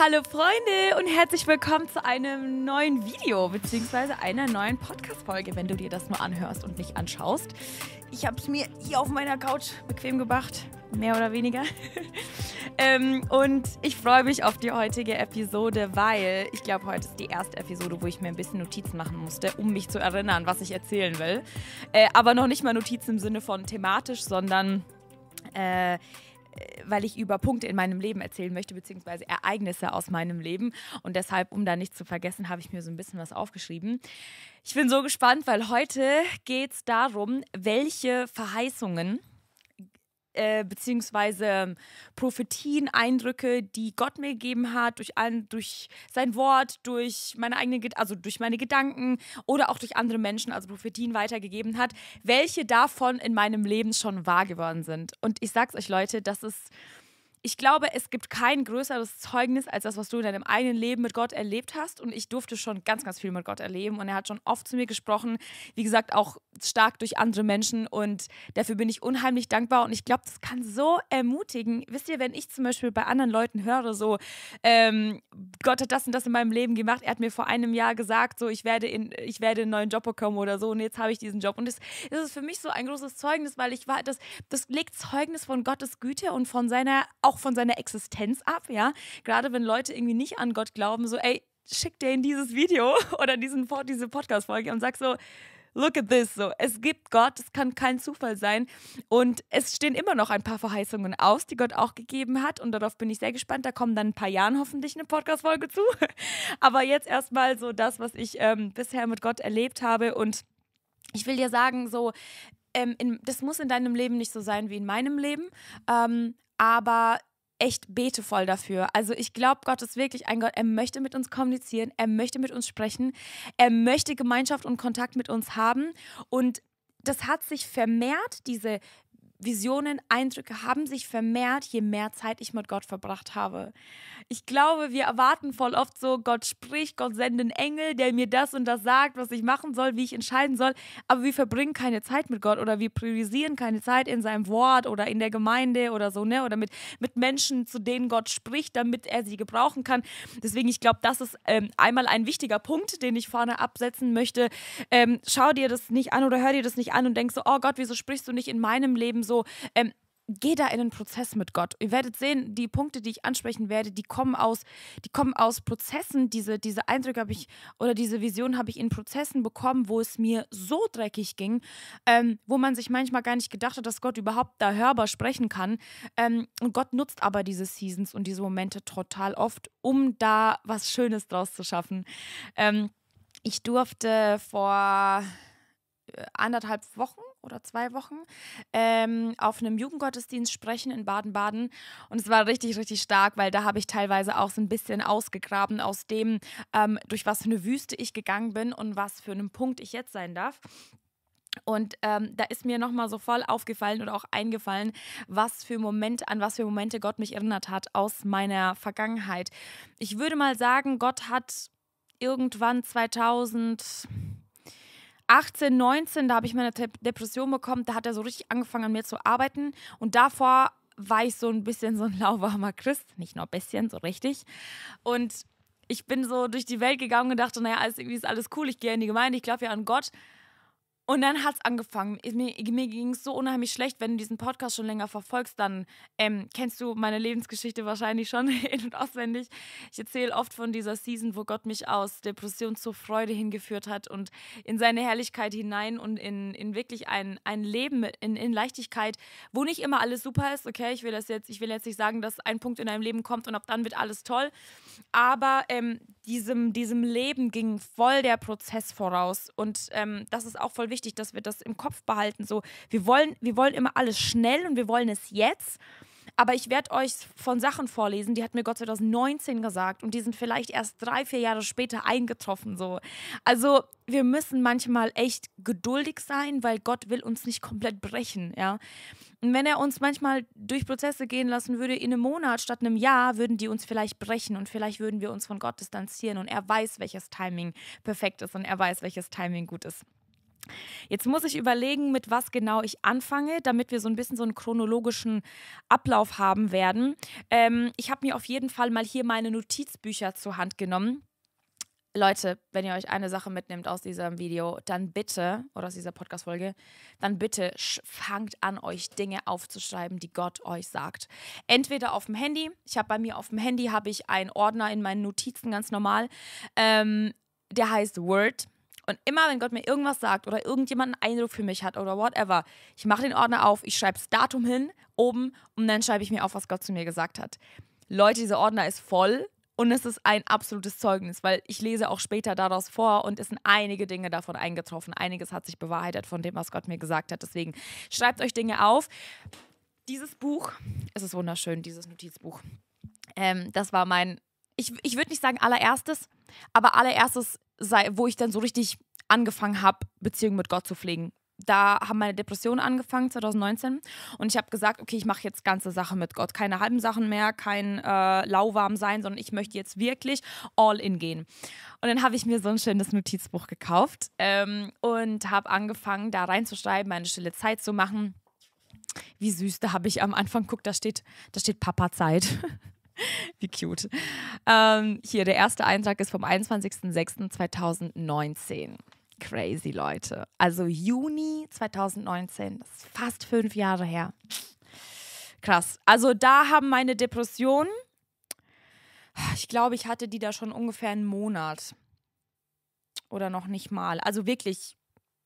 Hallo Freunde und herzlich willkommen zu einem neuen Video bzw. einer neuen Podcast-Folge, wenn du dir das nur anhörst und nicht anschaust. Ich habe es mir hier auf meiner Couch bequem gebracht, mehr oder weniger. ähm, und ich freue mich auf die heutige Episode, weil ich glaube, heute ist die erste Episode, wo ich mir ein bisschen Notizen machen musste, um mich zu erinnern, was ich erzählen will. Äh, aber noch nicht mal Notizen im Sinne von thematisch, sondern... Äh, weil ich über Punkte in meinem Leben erzählen möchte, beziehungsweise Ereignisse aus meinem Leben. Und deshalb, um da nichts zu vergessen, habe ich mir so ein bisschen was aufgeschrieben. Ich bin so gespannt, weil heute geht es darum, welche Verheißungen äh, beziehungsweise ähm, Prophetien, Eindrücke, die Gott mir gegeben hat, durch, ein, durch sein Wort, durch meine eigenen, also durch meine Gedanken oder auch durch andere Menschen, also Prophetien weitergegeben hat, welche davon in meinem Leben schon wahr geworden sind. Und ich sag's euch, Leute, das ist ich glaube, es gibt kein größeres Zeugnis als das, was du in deinem eigenen Leben mit Gott erlebt hast. Und ich durfte schon ganz, ganz viel mit Gott erleben. Und er hat schon oft zu mir gesprochen, wie gesagt, auch stark durch andere Menschen. Und dafür bin ich unheimlich dankbar. Und ich glaube, das kann so ermutigen. Wisst ihr, wenn ich zum Beispiel bei anderen Leuten höre, so, ähm, Gott hat das und das in meinem Leben gemacht. Er hat mir vor einem Jahr gesagt, so, ich werde, in, ich werde einen neuen Job bekommen oder so. Und jetzt habe ich diesen Job. Und das, ist für mich so ein großes Zeugnis, weil ich war, das, das legt Zeugnis von Gottes Güte und von seiner auch auch von seiner Existenz ab, ja. Gerade wenn Leute irgendwie nicht an Gott glauben, so, ey, schick dir in dieses Video oder diesen, diese Podcast-Folge und sag so, look at this. So, es gibt Gott, es kann kein Zufall sein. Und es stehen immer noch ein paar Verheißungen aus, die Gott auch gegeben hat. Und darauf bin ich sehr gespannt. Da kommen dann ein paar Jahren hoffentlich eine Podcast-Folge zu. Aber jetzt erstmal so das, was ich ähm, bisher mit Gott erlebt habe. Und ich will dir sagen, so, ähm, in, das muss in deinem Leben nicht so sein wie in meinem Leben. Ähm, aber echt bete voll dafür. Also ich glaube, Gott ist wirklich ein Gott. Er möchte mit uns kommunizieren, er möchte mit uns sprechen, er möchte Gemeinschaft und Kontakt mit uns haben. Und das hat sich vermehrt, diese Visionen, Eindrücke haben sich vermehrt, je mehr Zeit ich mit Gott verbracht habe. Ich glaube, wir erwarten voll oft so, Gott spricht, Gott sendet einen Engel, der mir das und das sagt, was ich machen soll, wie ich entscheiden soll, aber wir verbringen keine Zeit mit Gott oder wir priorisieren keine Zeit in seinem Wort oder in der Gemeinde oder so, ne, oder mit, mit Menschen, zu denen Gott spricht, damit er sie gebrauchen kann. Deswegen, ich glaube, das ist ähm, einmal ein wichtiger Punkt, den ich vorne absetzen möchte. Ähm, schau dir das nicht an oder hör dir das nicht an und denk so, oh Gott, wieso sprichst du nicht in meinem Leben so? so, ähm, geh da in den Prozess mit Gott. Ihr werdet sehen, die Punkte, die ich ansprechen werde, die kommen aus, die kommen aus Prozessen. Diese, diese Eindrücke habe ich oder diese Vision habe ich in Prozessen bekommen, wo es mir so dreckig ging, ähm, wo man sich manchmal gar nicht gedacht hat, dass Gott überhaupt da hörbar sprechen kann. Ähm, und Gott nutzt aber diese Seasons und diese Momente total oft, um da was Schönes draus zu schaffen. Ähm, ich durfte vor äh, anderthalb Wochen oder zwei Wochen ähm, auf einem Jugendgottesdienst sprechen in Baden-Baden. Und es war richtig, richtig stark, weil da habe ich teilweise auch so ein bisschen ausgegraben aus dem, ähm, durch was für eine Wüste ich gegangen bin und was für einen Punkt ich jetzt sein darf. Und ähm, da ist mir nochmal so voll aufgefallen oder auch eingefallen, was für Momente, an was für Momente Gott mich erinnert hat aus meiner Vergangenheit. Ich würde mal sagen, Gott hat irgendwann 2000 18, 19, da habe ich meine Depression bekommen, da hat er so richtig angefangen an mir zu arbeiten und davor war ich so ein bisschen so ein lauwarmer Christ, nicht nur ein bisschen, so richtig. Und ich bin so durch die Welt gegangen und dachte, naja, alles, irgendwie ist alles cool, ich gehe in die Gemeinde, ich glaube ja an Gott. Und dann hat es angefangen. Mir, mir ging es so unheimlich schlecht. Wenn du diesen Podcast schon länger verfolgst, dann ähm, kennst du meine Lebensgeschichte wahrscheinlich schon in- und auswendig. Ich erzähle oft von dieser Season, wo Gott mich aus Depression zur Freude hingeführt hat und in seine Herrlichkeit hinein und in, in wirklich ein, ein Leben in, in Leichtigkeit, wo nicht immer alles super ist. Okay, ich will das jetzt, ich will jetzt nicht sagen, dass ein Punkt in deinem Leben kommt und ab dann wird alles toll. Aber ähm, diesem, diesem Leben ging voll der Prozess voraus. Und ähm, das ist auch voll wichtig wichtig, dass wir das im Kopf behalten. So, wir wollen, wir wollen immer alles schnell und wir wollen es jetzt. Aber ich werde euch von Sachen vorlesen, die hat mir Gott 2019 gesagt und die sind vielleicht erst drei, vier Jahre später eingetroffen. So. Also wir müssen manchmal echt geduldig sein, weil Gott will uns nicht komplett brechen. Ja? Und wenn er uns manchmal durch Prozesse gehen lassen würde, in einem Monat statt einem Jahr, würden die uns vielleicht brechen und vielleicht würden wir uns von Gott distanzieren und er weiß, welches Timing perfekt ist und er weiß, welches Timing gut ist. Jetzt muss ich überlegen, mit was genau ich anfange, damit wir so ein bisschen so einen chronologischen Ablauf haben werden. Ähm, ich habe mir auf jeden Fall mal hier meine Notizbücher zur Hand genommen. Leute, wenn ihr euch eine Sache mitnehmt aus diesem Video, dann bitte, oder aus dieser Podcast-Folge, dann bitte fangt an, euch Dinge aufzuschreiben, die Gott euch sagt. Entweder auf dem Handy, ich habe bei mir auf dem Handy, habe ich einen Ordner in meinen Notizen, ganz normal, ähm, der heißt Word und immer, wenn Gott mir irgendwas sagt oder irgendjemand einen Eindruck für mich hat oder whatever, ich mache den Ordner auf, ich schreibe das Datum hin, oben und dann schreibe ich mir auf, was Gott zu mir gesagt hat. Leute, dieser Ordner ist voll und es ist ein absolutes Zeugnis, weil ich lese auch später daraus vor und es sind einige Dinge davon eingetroffen. Einiges hat sich bewahrheitet von dem, was Gott mir gesagt hat. Deswegen schreibt euch Dinge auf. Dieses Buch, es ist wunderschön, dieses Notizbuch. Ähm, das war mein ich, ich würde nicht sagen allererstes, aber allererstes, sei, wo ich dann so richtig angefangen habe, Beziehungen mit Gott zu pflegen. Da haben meine Depressionen angefangen, 2019. Und ich habe gesagt, okay, ich mache jetzt ganze Sache mit Gott. Keine halben Sachen mehr, kein äh, lauwarm sein, sondern ich möchte jetzt wirklich all in gehen. Und dann habe ich mir so ein schönes Notizbuch gekauft ähm, und habe angefangen, da reinzuschreiben, meine stille Zeit zu machen. Wie süß, da habe ich am Anfang, guck, da steht, da steht Papa Zeit. Wie cute. Ähm, hier, der erste Eintrag ist vom 21.06.2019. Crazy, Leute. Also Juni 2019, das ist fast fünf Jahre her. Krass. Also da haben meine Depressionen, ich glaube, ich hatte die da schon ungefähr einen Monat. Oder noch nicht mal. Also wirklich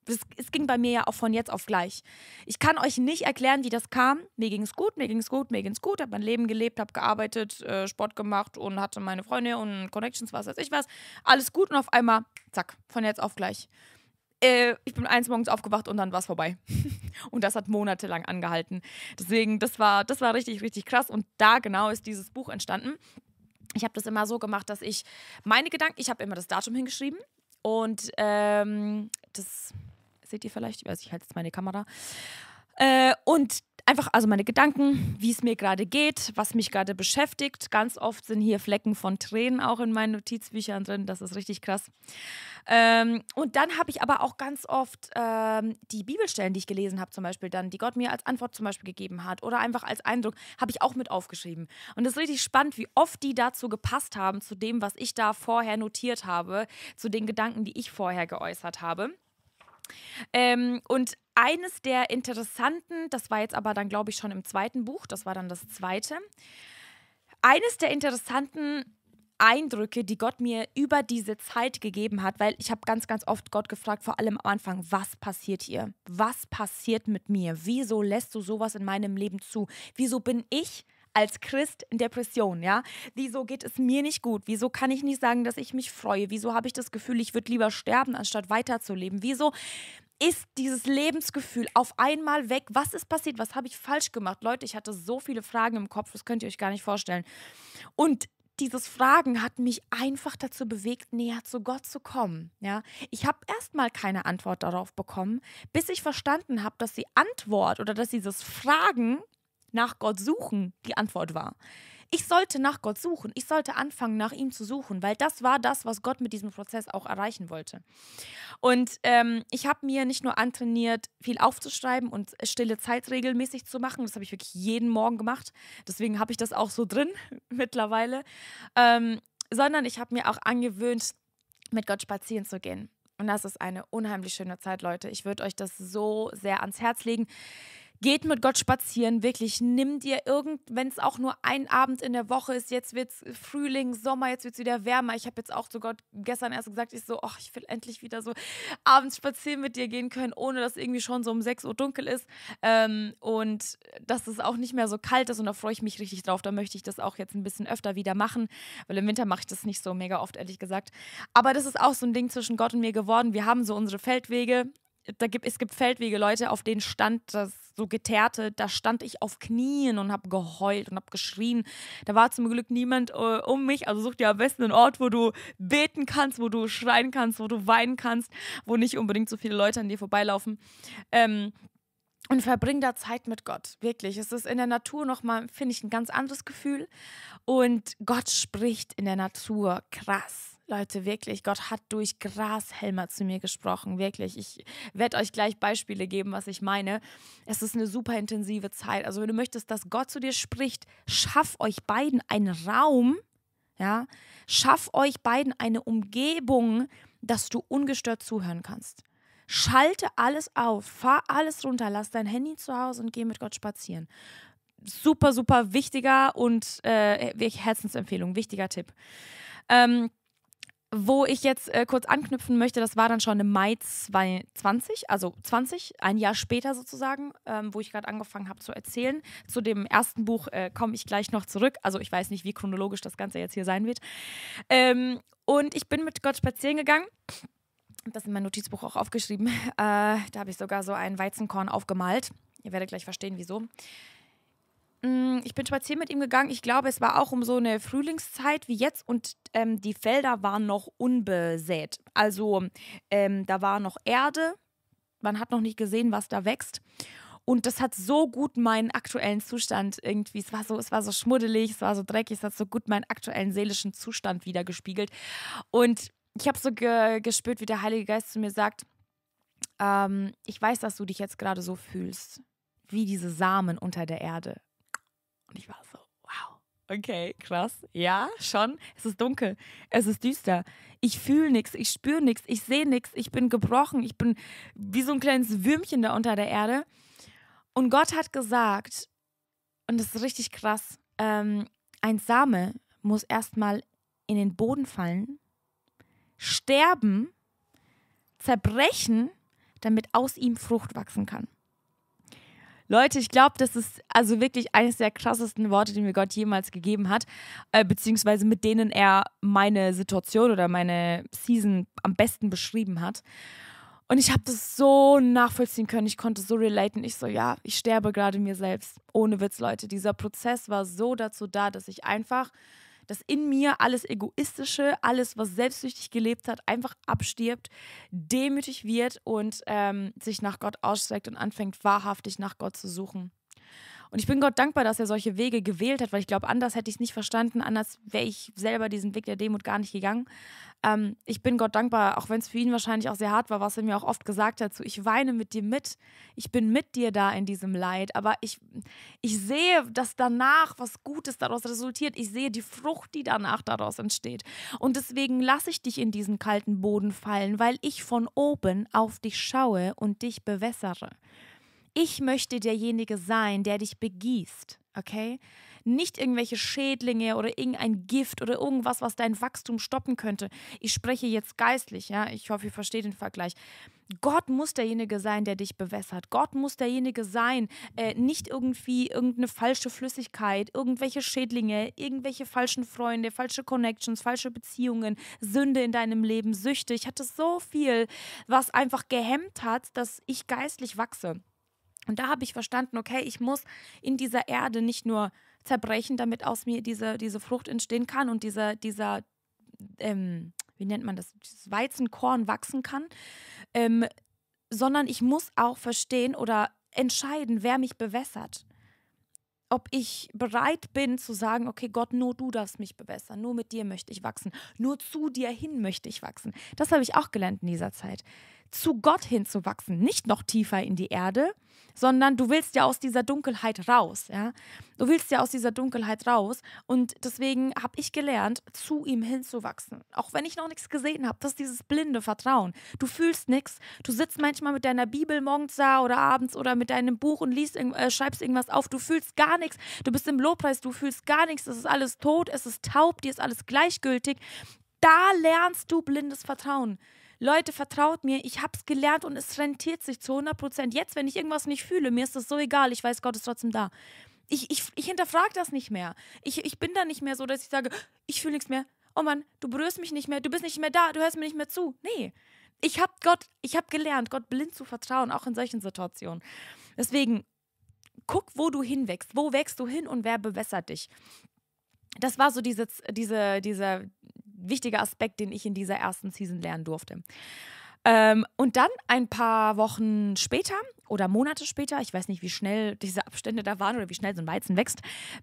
es, es, ging bei mir ja auch von jetzt auf gleich. Ich kann euch nicht erklären, wie das kam. Mir ging es gut, mir ging es gut, mir ging es gut. Habe mein Leben gelebt, habe gearbeitet, äh, Sport gemacht und hatte meine Freunde und Connections, was weiß ich was. Alles gut und auf einmal, zack, von jetzt auf gleich. Äh, ich bin eins morgens aufgewacht und dann war es vorbei. und das hat monatelang angehalten. Deswegen, das war, das war richtig, richtig krass. Und da genau ist dieses Buch entstanden. Ich habe das immer so gemacht, dass ich meine Gedanken, ich habe immer das Datum hingeschrieben und ähm, das seht ihr vielleicht. Also ich halte jetzt meine Kamera. Äh, und einfach also meine Gedanken, wie es mir gerade geht, was mich gerade beschäftigt. Ganz oft sind hier Flecken von Tränen auch in meinen Notizbüchern drin. Das ist richtig krass. Ähm, und dann habe ich aber auch ganz oft ähm, die Bibelstellen, die ich gelesen habe, zum Beispiel dann, die Gott mir als Antwort zum Beispiel gegeben hat oder einfach als Eindruck, habe ich auch mit aufgeschrieben. Und es ist richtig spannend, wie oft die dazu gepasst haben, zu dem, was ich da vorher notiert habe, zu den Gedanken, die ich vorher geäußert habe. Ähm, und eines der interessanten, das war jetzt aber dann, glaube ich, schon im zweiten Buch, das war dann das zweite, eines der interessanten Eindrücke, die Gott mir über diese Zeit gegeben hat, weil ich habe ganz, ganz oft Gott gefragt, vor allem am Anfang, was passiert hier? Was passiert mit mir? Wieso lässt du sowas in meinem Leben zu? Wieso bin ich als Christ Depression, ja? Wieso geht es mir nicht gut? Wieso kann ich nicht sagen, dass ich mich freue? Wieso habe ich das Gefühl, ich würde lieber sterben, anstatt weiterzuleben? Wieso ist dieses Lebensgefühl auf einmal weg? Was ist passiert? Was habe ich falsch gemacht? Leute, ich hatte so viele Fragen im Kopf, das könnt ihr euch gar nicht vorstellen. Und dieses Fragen hat mich einfach dazu bewegt, näher zu Gott zu kommen. Ja, ich habe erstmal keine Antwort darauf bekommen, bis ich verstanden habe, dass die Antwort oder dass dieses Fragen nach Gott suchen die Antwort war. Ich sollte nach Gott suchen. Ich sollte anfangen, nach ihm zu suchen, weil das war das, was Gott mit diesem Prozess auch erreichen wollte. Und ähm, ich habe mir nicht nur antrainiert, viel aufzuschreiben und stille Zeit regelmäßig zu machen. Das habe ich wirklich jeden Morgen gemacht. Deswegen habe ich das auch so drin mittlerweile. Ähm, sondern ich habe mir auch angewöhnt, mit Gott spazieren zu gehen. Und das ist eine unheimlich schöne Zeit, Leute. Ich würde euch das so sehr ans Herz legen. Geht mit Gott spazieren, wirklich. Nimmt ihr irgend, wenn es auch nur ein Abend in der Woche ist, jetzt wird es Frühling, Sommer, jetzt wird es wieder wärmer. Ich habe jetzt auch zu Gott gestern erst gesagt, ich so, ach, ich will endlich wieder so abends spazieren mit dir gehen können, ohne dass irgendwie schon so um 6 Uhr dunkel ist. Ähm, und dass es auch nicht mehr so kalt ist und da freue ich mich richtig drauf. Da möchte ich das auch jetzt ein bisschen öfter wieder machen, weil im Winter mache ich das nicht so mega oft, ehrlich gesagt. Aber das ist auch so ein Ding zwischen Gott und mir geworden. Wir haben so unsere Feldwege da gibt, es gibt Feldwege, Leute, auf denen stand das so geteerte, da stand ich auf Knien und habe geheult und habe geschrien. Da war zum Glück niemand äh, um mich. Also such dir am besten einen Ort, wo du beten kannst, wo du schreien kannst, wo du weinen kannst, wo nicht unbedingt so viele Leute an dir vorbeilaufen. Ähm, und verbring da Zeit mit Gott, wirklich. Es ist in der Natur nochmal, finde ich, ein ganz anderes Gefühl. Und Gott spricht in der Natur krass Leute, wirklich, Gott hat durch Grashelmer zu mir gesprochen. Wirklich. Ich werde euch gleich Beispiele geben, was ich meine. Es ist eine super intensive Zeit. Also, wenn du möchtest, dass Gott zu dir spricht, schaff euch beiden einen Raum, ja, schaff euch beiden eine Umgebung, dass du ungestört zuhören kannst. Schalte alles auf, fahr alles runter, lass dein Handy zu Hause und geh mit Gott spazieren. Super, super wichtiger und äh, Herzensempfehlung, wichtiger Tipp. Ähm, wo ich jetzt äh, kurz anknüpfen möchte, das war dann schon im Mai 2020, also 20, ein Jahr später sozusagen, ähm, wo ich gerade angefangen habe zu erzählen. Zu dem ersten Buch äh, komme ich gleich noch zurück. Also ich weiß nicht, wie chronologisch das Ganze jetzt hier sein wird. Ähm, und ich bin mit Gott spazieren gegangen habe das in mein Notizbuch auch aufgeschrieben. Äh, da habe ich sogar so ein Weizenkorn aufgemalt. Ihr werdet gleich verstehen, wieso. Mm, ich bin spazieren mit ihm gegangen. Ich glaube, es war auch um so eine Frühlingszeit wie jetzt und ähm, die Felder waren noch unbesät. Also ähm, da war noch Erde. Man hat noch nicht gesehen, was da wächst. Und das hat so gut meinen aktuellen Zustand irgendwie, es war so, es war so schmuddelig, es war so dreckig, es hat so gut meinen aktuellen seelischen Zustand wiedergespiegelt. Und ich habe so ge gespürt, wie der Heilige Geist zu mir sagt, ähm, ich weiß, dass du dich jetzt gerade so fühlst, wie diese Samen unter der Erde. Und ich war so, wow, okay, krass. Ja, schon. Es ist dunkel, es ist düster. Ich fühle nichts, ich spüre nichts, ich sehe nichts, ich bin gebrochen, ich bin wie so ein kleines Würmchen da unter der Erde. Und Gott hat gesagt, und das ist richtig krass, ähm, ein Same muss erstmal in den Boden fallen, sterben, zerbrechen, damit aus ihm Frucht wachsen kann. Leute, ich glaube, das ist also wirklich eines der krassesten Worte, die mir Gott jemals gegeben hat, äh, beziehungsweise mit denen er meine Situation oder meine Season am besten beschrieben hat. Und ich habe das so nachvollziehen können, ich konnte so relaten. Ich so, ja, ich sterbe gerade mir selbst. Ohne Witz, Leute. Dieser Prozess war so dazu da, dass ich einfach dass in mir alles Egoistische, alles, was selbstsüchtig gelebt hat, einfach abstirbt, demütig wird und ähm, sich nach Gott ausstreckt und anfängt, wahrhaftig nach Gott zu suchen. Und ich bin Gott dankbar, dass er solche Wege gewählt hat, weil ich glaube, anders hätte ich es nicht verstanden, anders wäre ich selber diesen Weg der Demut gar nicht gegangen. Ähm, ich bin Gott dankbar, auch wenn es für ihn wahrscheinlich auch sehr hart war, was er mir auch oft gesagt hat, so ich weine mit dir mit, ich bin mit dir da in diesem Leid, aber ich, ich sehe, dass danach was Gutes daraus resultiert, ich sehe die Frucht, die danach daraus entsteht. Und deswegen lasse ich dich in diesen kalten Boden fallen, weil ich von oben auf dich schaue und dich bewässere. Ich möchte derjenige sein, der dich begießt, okay? Nicht irgendwelche Schädlinge oder irgendein Gift oder irgendwas, was dein Wachstum stoppen könnte. Ich spreche jetzt geistlich, ja? Ich hoffe, ihr versteht den Vergleich. Gott muss derjenige sein, der dich bewässert. Gott muss derjenige sein, äh, nicht irgendwie irgendeine falsche Flüssigkeit, irgendwelche Schädlinge, irgendwelche falschen Freunde, falsche Connections, falsche Beziehungen, Sünde in deinem Leben, Süchte. Ich hatte so viel, was einfach gehemmt hat, dass ich geistlich wachse. Und da habe ich verstanden, okay, ich muss in dieser Erde nicht nur zerbrechen, damit aus mir diese, diese Frucht entstehen kann und dieser, dieser ähm, wie nennt man das, dieses Weizenkorn wachsen kann, ähm, sondern ich muss auch verstehen oder entscheiden, wer mich bewässert. Ob ich bereit bin zu sagen, okay, Gott, nur du darfst mich bewässern, nur mit dir möchte ich wachsen, nur zu dir hin möchte ich wachsen. Das habe ich auch gelernt in dieser Zeit zu Gott hinzuwachsen, nicht noch tiefer in die Erde, sondern du willst ja aus dieser Dunkelheit raus, ja? Du willst ja aus dieser Dunkelheit raus und deswegen habe ich gelernt, zu ihm hinzuwachsen. Auch wenn ich noch nichts gesehen habe, das ist dieses blinde Vertrauen. Du fühlst nichts, du sitzt manchmal mit deiner Bibel morgens da oder abends oder mit deinem Buch und liest äh, schreibst irgendwas auf, du fühlst gar nichts. Du bist im Lobpreis, du fühlst gar nichts, es ist alles tot, es ist taub, dir ist alles gleichgültig. Da lernst du blindes Vertrauen. Leute, vertraut mir, ich habe es gelernt und es rentiert sich zu 100 Prozent. Jetzt, wenn ich irgendwas nicht fühle, mir ist das so egal, ich weiß, Gott ist trotzdem da. Ich, ich, ich hinterfrage das nicht mehr. Ich, ich bin da nicht mehr so, dass ich sage, ich fühle nichts mehr. Oh Mann, du berührst mich nicht mehr, du bist nicht mehr da, du hörst mir nicht mehr zu. Nee, ich habe Gott, ich habe gelernt, Gott blind zu vertrauen, auch in solchen Situationen. Deswegen guck, wo du hinwächst, wo wächst du hin und wer bewässert dich. Das war so diese, diese, diese, wichtiger Aspekt, den ich in dieser ersten Season lernen durfte. Ähm, und dann ein paar Wochen später oder Monate später, ich weiß nicht, wie schnell diese Abstände da waren oder wie schnell so ein Weizen wächst,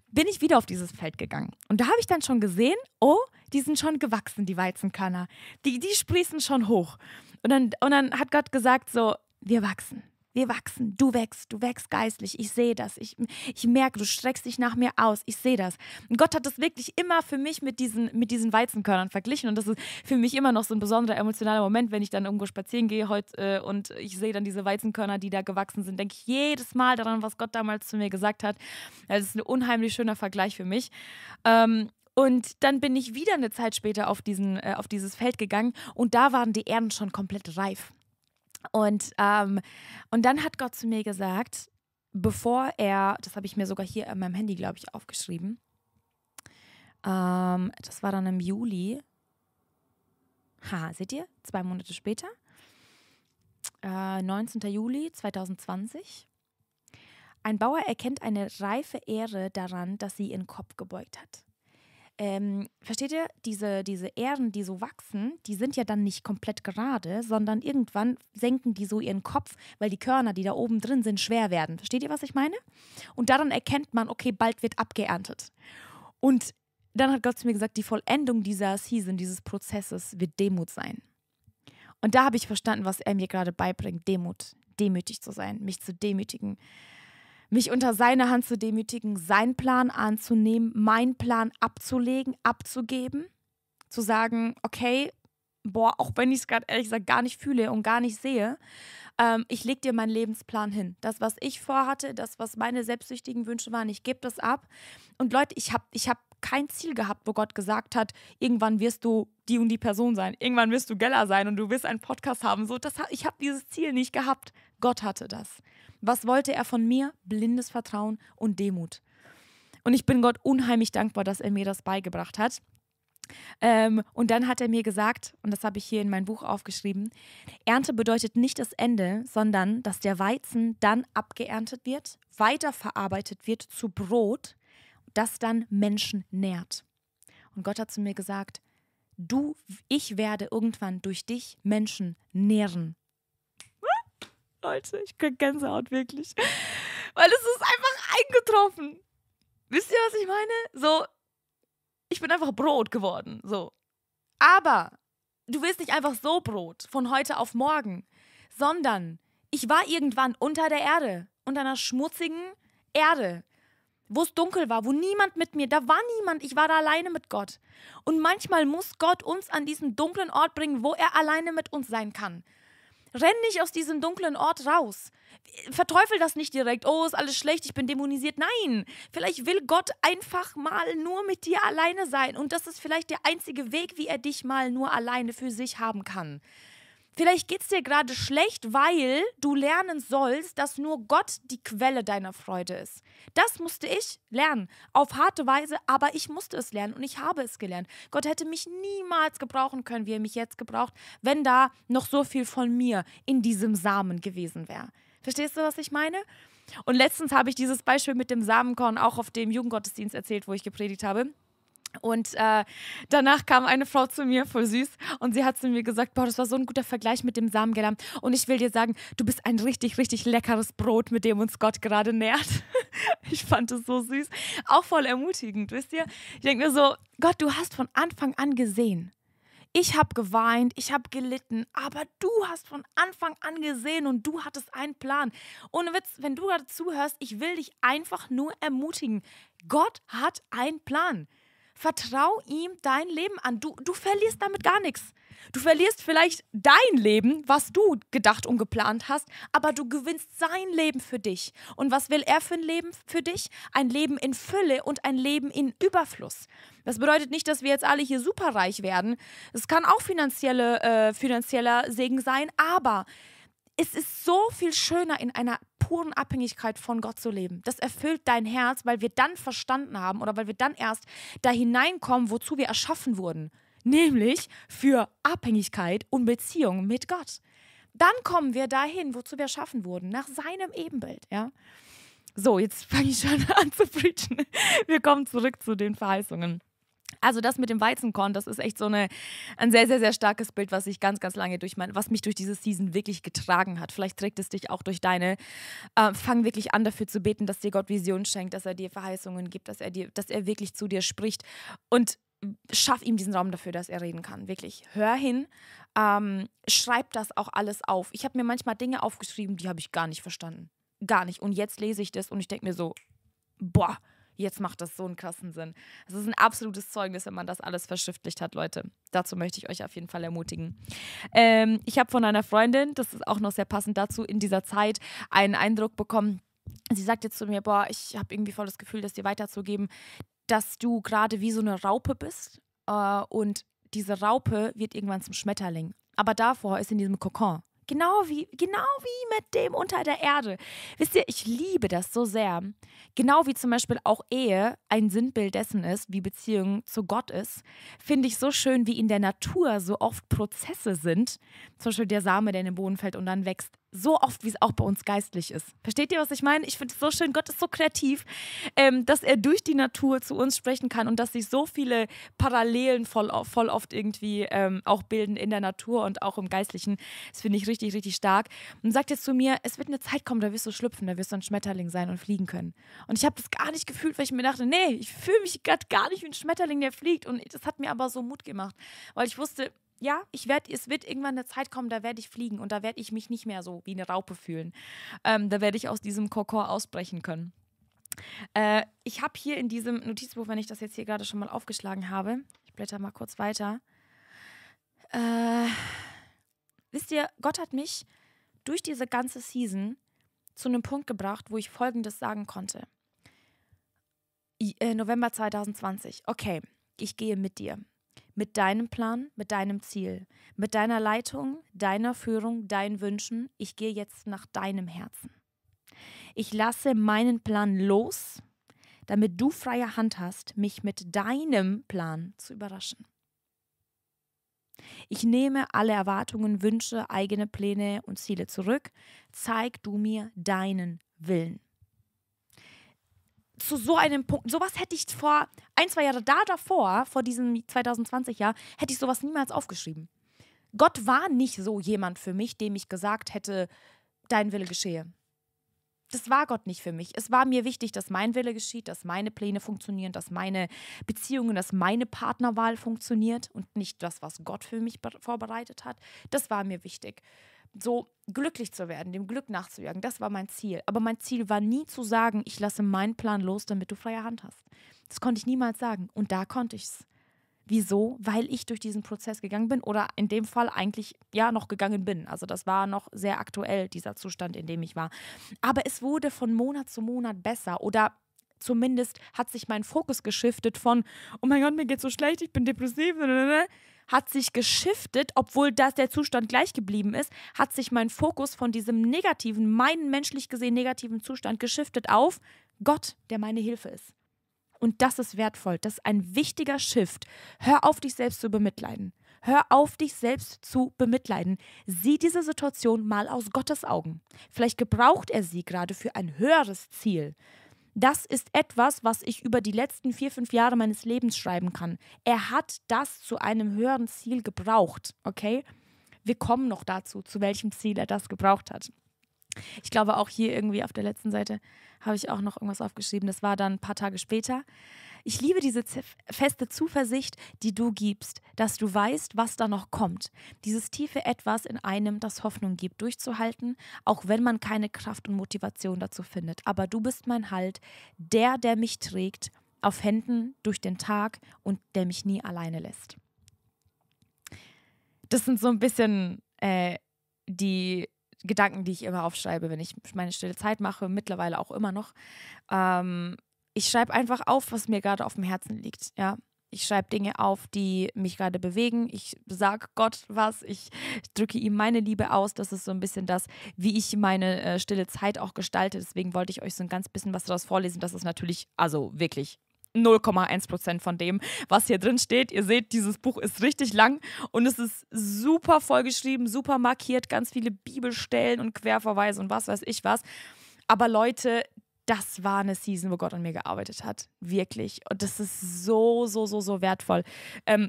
bin ich wieder auf dieses Feld gegangen. Und da habe ich dann schon gesehen, oh, die sind schon gewachsen, die Weizenkörner. Die, die sprießen schon hoch. Und dann, und dann hat Gott gesagt, so, wir wachsen. Wir wachsen, du wächst, du wächst geistlich. Ich sehe das. Ich, ich merke, du streckst dich nach mir aus. Ich sehe das. Und Gott hat das wirklich immer für mich mit diesen, mit diesen Weizenkörnern verglichen. Und das ist für mich immer noch so ein besonderer emotionaler Moment, wenn ich dann irgendwo spazieren gehe heute äh, und ich sehe dann diese Weizenkörner, die da gewachsen sind. Denke ich jedes Mal daran, was Gott damals zu mir gesagt hat. Das also, ist ein unheimlich schöner Vergleich für mich. Ähm, und dann bin ich wieder eine Zeit später auf, diesen, äh, auf dieses Feld gegangen und da waren die Erden schon komplett reif. Und, ähm, und dann hat Gott zu mir gesagt, bevor er, das habe ich mir sogar hier in meinem Handy, glaube ich, aufgeschrieben, ähm, das war dann im Juli. Ha, seht ihr? Zwei Monate später. Äh, 19. Juli 2020. Ein Bauer erkennt eine reife Ehre daran, dass sie ihren Kopf gebeugt hat ähm, versteht ihr, diese, diese Ähren, die so wachsen, die sind ja dann nicht komplett gerade, sondern irgendwann senken die so ihren Kopf, weil die Körner, die da oben drin sind, schwer werden. Versteht ihr, was ich meine? Und daran erkennt man, okay, bald wird abgeerntet. Und dann hat Gott zu mir gesagt, die Vollendung dieser Season, dieses Prozesses wird Demut sein. Und da habe ich verstanden, was er mir gerade beibringt, Demut, demütig zu sein, mich zu demütigen mich unter seine Hand zu demütigen, seinen Plan anzunehmen, meinen Plan abzulegen, abzugeben, zu sagen, okay, boah, auch wenn ich es gerade ehrlich gesagt gar nicht fühle und gar nicht sehe, ähm, ich lege dir meinen Lebensplan hin. Das, was ich vorhatte, das, was meine selbstsüchtigen Wünsche waren, ich gebe das ab. Und Leute, ich habe ich hab kein Ziel gehabt, wo Gott gesagt hat, irgendwann wirst du die und die Person sein, irgendwann wirst du Geller sein und du wirst einen Podcast haben. So, das, ich habe dieses Ziel nicht gehabt. Gott hatte das. Was wollte er von mir? Blindes Vertrauen und Demut. Und ich bin Gott unheimlich dankbar, dass er mir das beigebracht hat. Ähm, und dann hat er mir gesagt, und das habe ich hier in mein Buch aufgeschrieben, Ernte bedeutet nicht das Ende, sondern dass der Weizen dann abgeerntet wird, weiterverarbeitet wird zu Brot, das dann Menschen nährt. Und Gott hat zu mir gesagt, du, ich werde irgendwann durch dich Menschen nähren. Leute, ich krieg Gänsehaut wirklich. Weil es ist einfach eingetroffen. Wisst ihr, was ich meine? So, ich bin einfach Brot geworden. So. Aber du wirst nicht einfach so Brot von heute auf morgen, sondern ich war irgendwann unter der Erde, unter einer schmutzigen Erde, wo es dunkel war, wo niemand mit mir, da war niemand, ich war da alleine mit Gott. Und manchmal muss Gott uns an diesen dunklen Ort bringen, wo er alleine mit uns sein kann. Renn nicht aus diesem dunklen Ort raus. Verteufel das nicht direkt. Oh, ist alles schlecht, ich bin dämonisiert. Nein, vielleicht will Gott einfach mal nur mit dir alleine sein. Und das ist vielleicht der einzige Weg, wie er dich mal nur alleine für sich haben kann. Vielleicht geht es dir gerade schlecht, weil du lernen sollst, dass nur Gott die Quelle deiner Freude ist. Das musste ich lernen, auf harte Weise, aber ich musste es lernen und ich habe es gelernt. Gott hätte mich niemals gebrauchen können, wie er mich jetzt gebraucht, wenn da noch so viel von mir in diesem Samen gewesen wäre. Verstehst du, was ich meine? Und letztens habe ich dieses Beispiel mit dem Samenkorn auch auf dem Jugendgottesdienst erzählt, wo ich gepredigt habe. Und äh, danach kam eine Frau zu mir, voll süß, und sie hat zu mir gesagt, boah, das war so ein guter Vergleich mit dem Samengelam. Und ich will dir sagen, du bist ein richtig, richtig leckeres Brot, mit dem uns Gott gerade nährt. ich fand es so süß. Auch voll ermutigend, wisst ihr? Ich denke mir so, Gott, du hast von Anfang an gesehen. Ich habe geweint, ich habe gelitten, aber du hast von Anfang an gesehen und du hattest einen Plan. Ohne Witz, wenn du gerade zuhörst, ich will dich einfach nur ermutigen. Gott hat einen Plan. Vertrau ihm dein Leben an. Du, du verlierst damit gar nichts. Du verlierst vielleicht dein Leben, was du gedacht und geplant hast, aber du gewinnst sein Leben für dich. Und was will er für ein Leben für dich? Ein Leben in Fülle und ein Leben in Überfluss. Das bedeutet nicht, dass wir jetzt alle hier superreich werden. Es kann auch finanzielle, äh, finanzieller Segen sein, aber es ist so viel schöner, in einer puren Abhängigkeit von Gott zu leben. Das erfüllt dein Herz, weil wir dann verstanden haben oder weil wir dann erst da hineinkommen, wozu wir erschaffen wurden. Nämlich für Abhängigkeit und Beziehung mit Gott. Dann kommen wir dahin, wozu wir erschaffen wurden, nach seinem Ebenbild. Ja? So, jetzt fange ich schon an zu preachen. Wir kommen zurück zu den Verheißungen. Also das mit dem Weizenkorn, das ist echt so eine, ein sehr, sehr, sehr starkes Bild, was ich ganz, ganz lange durch mein, was mich durch diese Season wirklich getragen hat. Vielleicht trägt es dich auch durch deine. Äh, fang wirklich an, dafür zu beten, dass dir Gott Vision schenkt, dass er dir Verheißungen gibt, dass er dir, dass er wirklich zu dir spricht. Und schaff ihm diesen Raum dafür, dass er reden kann. Wirklich. Hör hin, ähm, schreib das auch alles auf. Ich habe mir manchmal Dinge aufgeschrieben, die habe ich gar nicht verstanden. Gar nicht. Und jetzt lese ich das und ich denke mir so, boah, Jetzt macht das so einen krassen Sinn. Es ist ein absolutes Zeugnis, wenn man das alles verschriftlicht hat, Leute. Dazu möchte ich euch auf jeden Fall ermutigen. Ähm, ich habe von einer Freundin, das ist auch noch sehr passend dazu, in dieser Zeit einen Eindruck bekommen. Sie sagt jetzt zu mir, boah, ich habe irgendwie voll das Gefühl, das dir weiterzugeben, dass du gerade wie so eine Raupe bist äh, und diese Raupe wird irgendwann zum Schmetterling. Aber davor ist in diesem Kokon Genau wie, genau wie mit dem unter der Erde. Wisst ihr, ich liebe das so sehr. Genau wie zum Beispiel auch Ehe ein Sinnbild dessen ist, wie Beziehung zu Gott ist, finde ich so schön, wie in der Natur so oft Prozesse sind. Zum Beispiel der Same, der in den Boden fällt und dann wächst so oft, wie es auch bei uns geistlich ist. Versteht ihr, was ich meine? Ich finde es so schön, Gott ist so kreativ, ähm, dass er durch die Natur zu uns sprechen kann und dass sich so viele Parallelen voll, voll oft irgendwie ähm, auch bilden in der Natur und auch im Geistlichen. Das finde ich richtig, richtig stark. Und sagt jetzt zu mir, es wird eine Zeit kommen, da wirst du schlüpfen, da wirst du ein Schmetterling sein und fliegen können. Und ich habe das gar nicht gefühlt, weil ich mir dachte, nee, ich fühle mich gerade gar nicht wie ein Schmetterling, der fliegt. Und das hat mir aber so Mut gemacht, weil ich wusste, ja, ich werde, es wird irgendwann eine Zeit kommen, da werde ich fliegen und da werde ich mich nicht mehr so wie eine Raupe fühlen. Ähm, da werde ich aus diesem Kokon ausbrechen können. Äh, ich habe hier in diesem Notizbuch, wenn ich das jetzt hier gerade schon mal aufgeschlagen habe, ich blätter mal kurz weiter. Äh, wisst ihr, Gott hat mich durch diese ganze Season zu einem Punkt gebracht, wo ich Folgendes sagen konnte. I, äh, November 2020. Okay, ich gehe mit dir mit deinem Plan, mit deinem Ziel, mit deiner Leitung, deiner Führung, deinen Wünschen. Ich gehe jetzt nach deinem Herzen. Ich lasse meinen Plan los, damit du freie Hand hast, mich mit deinem Plan zu überraschen. Ich nehme alle Erwartungen, Wünsche, eigene Pläne und Ziele zurück. Zeig du mir deinen Willen zu so einem Punkt, sowas hätte ich vor ein, zwei Jahren da davor, vor diesem 2020 Jahr, hätte ich sowas niemals aufgeschrieben. Gott war nicht so jemand für mich, dem ich gesagt hätte, dein Wille geschehe. Das war Gott nicht für mich. Es war mir wichtig, dass mein Wille geschieht, dass meine Pläne funktionieren, dass meine Beziehungen, dass meine Partnerwahl funktioniert und nicht das, was Gott für mich vorbereitet hat. Das war mir wichtig so glücklich zu werden, dem Glück nachzujagen. Das war mein Ziel. Aber mein Ziel war nie zu sagen, ich lasse meinen Plan los, damit du freie Hand hast. Das konnte ich niemals sagen. Und da konnte ich es. Wieso? Weil ich durch diesen Prozess gegangen bin oder in dem Fall eigentlich ja noch gegangen bin. Also das war noch sehr aktuell, dieser Zustand, in dem ich war. Aber es wurde von Monat zu Monat besser oder zumindest hat sich mein Fokus geschiftet von, oh mein Gott, mir geht so schlecht, ich bin depressiv ne, ne, ne, hat sich geschiftet, obwohl das der Zustand gleich geblieben ist, hat sich mein Fokus von diesem negativen, meinen menschlich gesehen negativen Zustand geschiftet auf Gott, der meine Hilfe ist. Und das ist wertvoll. Das ist ein wichtiger Shift. Hör auf, dich selbst zu bemitleiden. Hör auf, dich selbst zu bemitleiden. Sieh diese Situation mal aus Gottes Augen. Vielleicht gebraucht er sie gerade für ein höheres Ziel das ist etwas, was ich über die letzten vier, fünf Jahre meines Lebens schreiben kann. Er hat das zu einem höheren Ziel gebraucht, okay? Wir kommen noch dazu, zu welchem Ziel er das gebraucht hat. Ich glaube, auch hier irgendwie auf der letzten Seite habe ich auch noch irgendwas aufgeschrieben. Das war dann ein paar Tage später. Ich liebe diese feste Zuversicht, die du gibst, dass du weißt, was da noch kommt. Dieses tiefe Etwas in einem, das Hoffnung gibt, durchzuhalten, auch wenn man keine Kraft und Motivation dazu findet. Aber du bist mein Halt, der, der mich trägt, auf Händen durch den Tag und der mich nie alleine lässt. Das sind so ein bisschen äh, die Gedanken, die ich immer aufschreibe, wenn ich meine stille Zeit mache, mittlerweile auch immer noch. Ähm, ich schreibe einfach auf, was mir gerade auf dem Herzen liegt, ja. Ich schreibe Dinge auf, die mich gerade bewegen. Ich sage Gott was. Ich drücke ihm meine Liebe aus. Das ist so ein bisschen das, wie ich meine äh, stille Zeit auch gestalte. Deswegen wollte ich euch so ein ganz bisschen was daraus vorlesen. Das ist natürlich, also wirklich 0,1 Prozent von dem, was hier drin steht. Ihr seht, dieses Buch ist richtig lang und es ist super vollgeschrieben, super markiert, ganz viele Bibelstellen und Querverweise und was weiß ich was. Aber Leute, das war eine Season, wo Gott an mir gearbeitet hat. Wirklich. Und das ist so, so, so, so wertvoll. Ähm,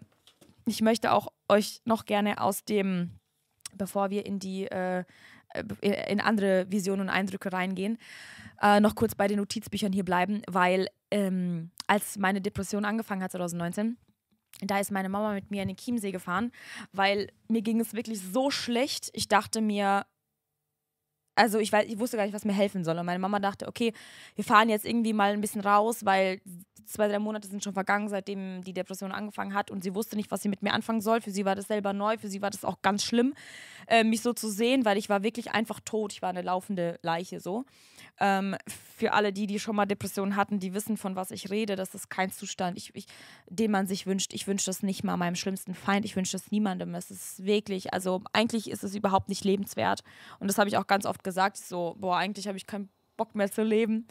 ich möchte auch euch noch gerne aus dem, bevor wir in die äh, äh in andere Visionen und Eindrücke reingehen, äh, noch kurz bei den Notizbüchern hier bleiben, weil ähm, als meine Depression angefangen hat 2019, da ist meine Mama mit mir in den Chiemsee gefahren, weil mir ging es wirklich so schlecht. Ich dachte mir, also ich, weiß, ich wusste gar nicht, was mir helfen soll. Und meine Mama dachte, okay, wir fahren jetzt irgendwie mal ein bisschen raus, weil zwei, drei Monate sind schon vergangen, seitdem die Depression angefangen hat. Und sie wusste nicht, was sie mit mir anfangen soll. Für sie war das selber neu, für sie war das auch ganz schlimm, äh, mich so zu sehen, weil ich war wirklich einfach tot. Ich war eine laufende Leiche so. Ähm, für alle die, die schon mal Depressionen hatten, die wissen, von was ich rede. Das ist kein Zustand, ich, ich, den man sich wünscht. Ich wünsche das nicht mal meinem schlimmsten Feind. Ich wünsche das niemandem. Es ist wirklich, also eigentlich ist es überhaupt nicht lebenswert. Und das habe ich auch ganz oft gesagt gesagt, so, boah, eigentlich habe ich keinen Bock mehr zu leben.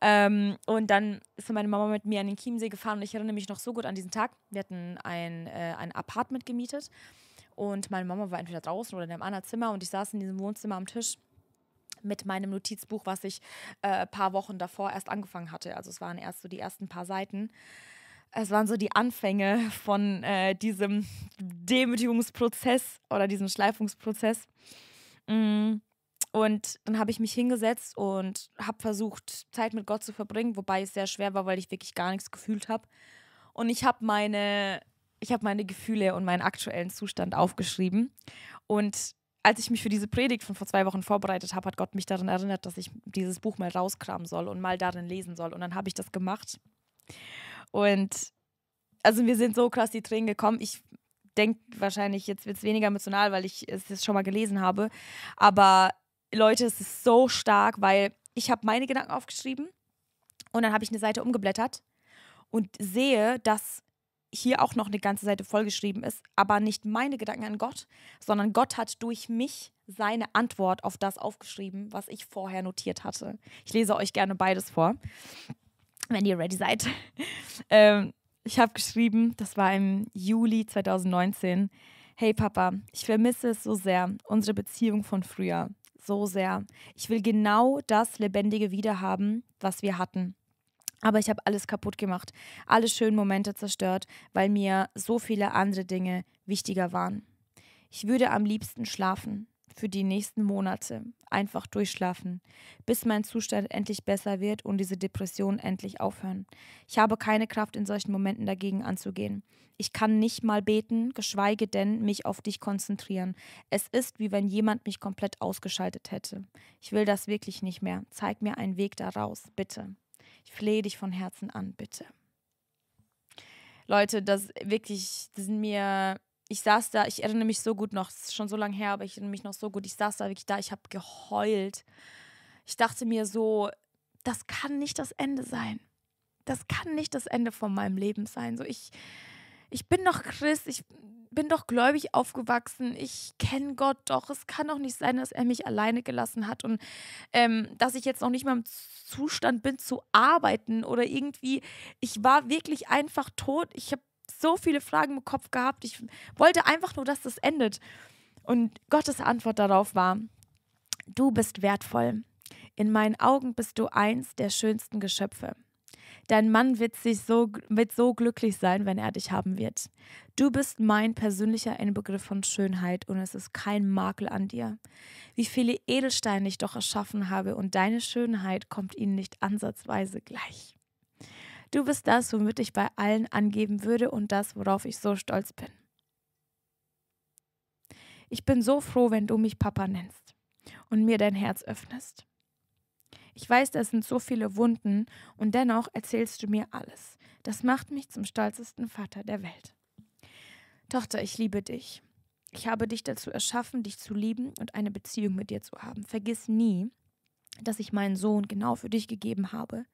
Ähm, und dann ist meine Mama mit mir an den Chiemsee gefahren und ich erinnere mich noch so gut an diesen Tag. Wir hatten ein, äh, ein Apartment gemietet und meine Mama war entweder draußen oder in einem anderen Zimmer und ich saß in diesem Wohnzimmer am Tisch mit meinem Notizbuch, was ich ein äh, paar Wochen davor erst angefangen hatte. Also es waren erst so die ersten paar Seiten. Es waren so die Anfänge von äh, diesem Demütigungsprozess oder diesem Schleifungsprozess. Mm. Und dann habe ich mich hingesetzt und habe versucht, Zeit mit Gott zu verbringen, wobei es sehr schwer war, weil ich wirklich gar nichts gefühlt habe. Und ich habe meine, hab meine Gefühle und meinen aktuellen Zustand aufgeschrieben. Und als ich mich für diese Predigt von vor zwei Wochen vorbereitet habe, hat Gott mich daran erinnert, dass ich dieses Buch mal rauskramen soll und mal darin lesen soll. Und dann habe ich das gemacht. Und also wir sind so krass die Tränen gekommen. Ich denke wahrscheinlich, jetzt wird es weniger emotional, weil ich es schon mal gelesen habe. Aber Leute, es ist so stark, weil ich habe meine Gedanken aufgeschrieben und dann habe ich eine Seite umgeblättert und sehe, dass hier auch noch eine ganze Seite vollgeschrieben ist, aber nicht meine Gedanken an Gott, sondern Gott hat durch mich seine Antwort auf das aufgeschrieben, was ich vorher notiert hatte. Ich lese euch gerne beides vor, wenn ihr ready seid. Ähm, ich habe geschrieben, das war im Juli 2019. Hey Papa, ich vermisse es so sehr, unsere Beziehung von früher so sehr. Ich will genau das Lebendige wiederhaben, was wir hatten. Aber ich habe alles kaputt gemacht, alle schönen Momente zerstört, weil mir so viele andere Dinge wichtiger waren. Ich würde am liebsten schlafen, für die nächsten Monate. Einfach durchschlafen, bis mein Zustand endlich besser wird und diese Depressionen endlich aufhören. Ich habe keine Kraft, in solchen Momenten dagegen anzugehen. Ich kann nicht mal beten, geschweige denn mich auf dich konzentrieren. Es ist, wie wenn jemand mich komplett ausgeschaltet hätte. Ich will das wirklich nicht mehr. Zeig mir einen Weg daraus, bitte. Ich flehe dich von Herzen an, bitte. Leute, das wirklich, das sind mir ich saß da, ich erinnere mich so gut noch, es ist schon so lange her, aber ich erinnere mich noch so gut, ich saß da wirklich da, ich habe geheult. Ich dachte mir so, das kann nicht das Ende sein. Das kann nicht das Ende von meinem Leben sein. So ich ich bin doch Christ, ich bin doch gläubig aufgewachsen, ich kenne Gott doch. Es kann doch nicht sein, dass er mich alleine gelassen hat und ähm, dass ich jetzt noch nicht mal im Zustand bin zu arbeiten oder irgendwie. Ich war wirklich einfach tot. Ich habe so viele Fragen im Kopf gehabt. Ich wollte einfach nur, dass das endet. Und Gottes Antwort darauf war, du bist wertvoll. In meinen Augen bist du eins der schönsten Geschöpfe. Dein Mann wird, sich so, wird so glücklich sein, wenn er dich haben wird. Du bist mein persönlicher Inbegriff von Schönheit und es ist kein Makel an dir. Wie viele Edelsteine ich doch erschaffen habe und deine Schönheit kommt ihnen nicht ansatzweise gleich. Du bist das, womit ich bei allen angeben würde und das, worauf ich so stolz bin. Ich bin so froh, wenn du mich Papa nennst und mir dein Herz öffnest. Ich weiß, das sind so viele Wunden und dennoch erzählst du mir alles. Das macht mich zum stolzesten Vater der Welt. Tochter, ich liebe dich. Ich habe dich dazu erschaffen, dich zu lieben und eine Beziehung mit dir zu haben. Vergiss nie, dass ich meinen Sohn genau für dich gegeben habe.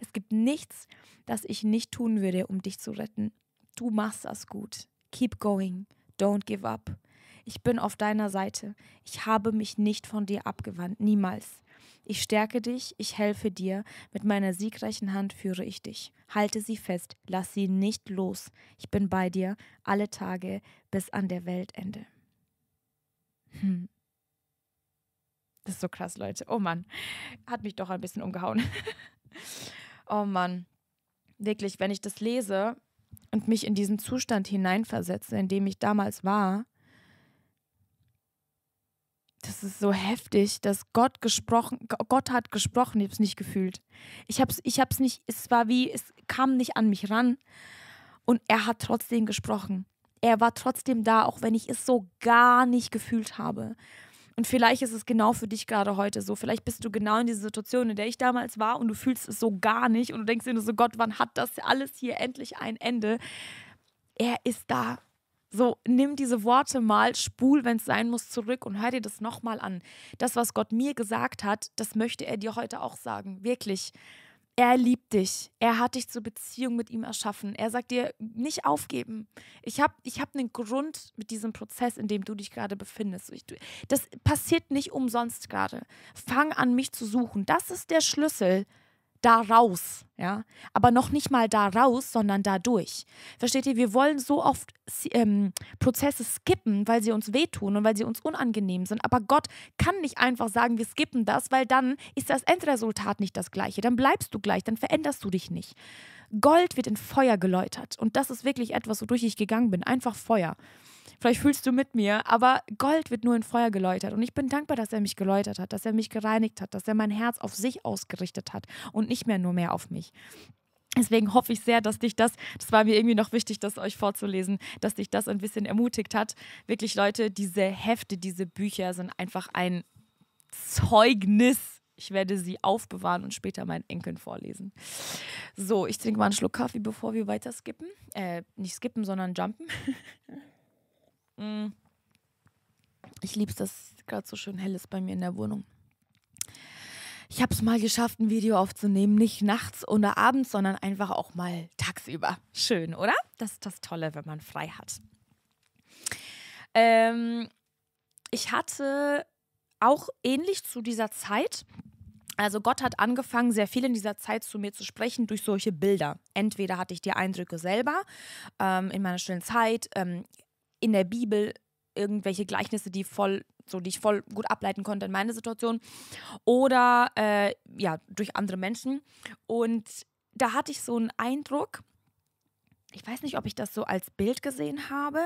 Es gibt nichts, das ich nicht tun würde, um dich zu retten. Du machst das gut. Keep going. Don't give up. Ich bin auf deiner Seite. Ich habe mich nicht von dir abgewandt. Niemals. Ich stärke dich, ich helfe dir, mit meiner siegreichen Hand führe ich dich. Halte sie fest, lass sie nicht los. Ich bin bei dir alle Tage bis an der Weltende. Hm. Das ist so krass, Leute. Oh Mann, hat mich doch ein bisschen umgehauen. oh Mann, wirklich, wenn ich das lese und mich in diesen Zustand hineinversetze, in dem ich damals war, das ist so heftig, dass Gott gesprochen, Gott hat gesprochen, ich habe es nicht gefühlt. Ich habe es ich hab's nicht, es war wie, es kam nicht an mich ran und er hat trotzdem gesprochen. Er war trotzdem da, auch wenn ich es so gar nicht gefühlt habe. Und vielleicht ist es genau für dich gerade heute so. Vielleicht bist du genau in dieser Situation, in der ich damals war und du fühlst es so gar nicht und du denkst dir nur so, Gott, wann hat das alles hier endlich ein Ende? Er ist da. So, nimm diese Worte mal, spul, wenn es sein muss, zurück und hör dir das nochmal an. Das, was Gott mir gesagt hat, das möchte er dir heute auch sagen. Wirklich. Er liebt dich. Er hat dich zur Beziehung mit ihm erschaffen. Er sagt dir, nicht aufgeben. Ich habe ich hab einen Grund mit diesem Prozess, in dem du dich gerade befindest. das passiert nicht umsonst gerade. Fang an, mich zu suchen. Das ist der Schlüssel da raus, ja. Aber noch nicht mal da raus, sondern dadurch. Versteht ihr? Wir wollen so oft ähm, Prozesse skippen, weil sie uns wehtun und weil sie uns unangenehm sind. Aber Gott kann nicht einfach sagen, wir skippen das, weil dann ist das Endresultat nicht das gleiche. Dann bleibst du gleich, dann veränderst du dich nicht. Gold wird in Feuer geläutert. Und das ist wirklich etwas, wodurch ich gegangen bin. Einfach Feuer. Vielleicht fühlst du mit mir, aber Gold wird nur in Feuer geläutert. Und ich bin dankbar, dass er mich geläutert hat, dass er mich gereinigt hat, dass er mein Herz auf sich ausgerichtet hat und nicht mehr nur mehr auf mich. Deswegen hoffe ich sehr, dass dich das, das war mir irgendwie noch wichtig, das euch vorzulesen, dass dich das ein bisschen ermutigt hat. Wirklich, Leute, diese Hefte, diese Bücher sind einfach ein Zeugnis. Ich werde sie aufbewahren und später meinen Enkeln vorlesen. So, ich trinke mal einen Schluck Kaffee, bevor wir weiter skippen. Äh, nicht skippen, sondern jumpen. Mm. Ich liebe es, dass es gerade so schön hell ist bei mir in der Wohnung. Ich habe es mal geschafft, ein Video aufzunehmen, nicht nachts oder abends, sondern einfach auch mal tagsüber. Schön, oder? Das ist das Tolle, wenn man frei hat. Ähm, ich hatte auch ähnlich zu dieser Zeit, also Gott hat angefangen, sehr viel in dieser Zeit zu mir zu sprechen durch solche Bilder. Entweder hatte ich die Eindrücke selber ähm, in meiner schönen Zeit, ähm, in der Bibel irgendwelche Gleichnisse, die voll so, die ich voll gut ableiten konnte in meiner Situation oder äh, ja durch andere Menschen und da hatte ich so einen Eindruck. Ich weiß nicht, ob ich das so als Bild gesehen habe,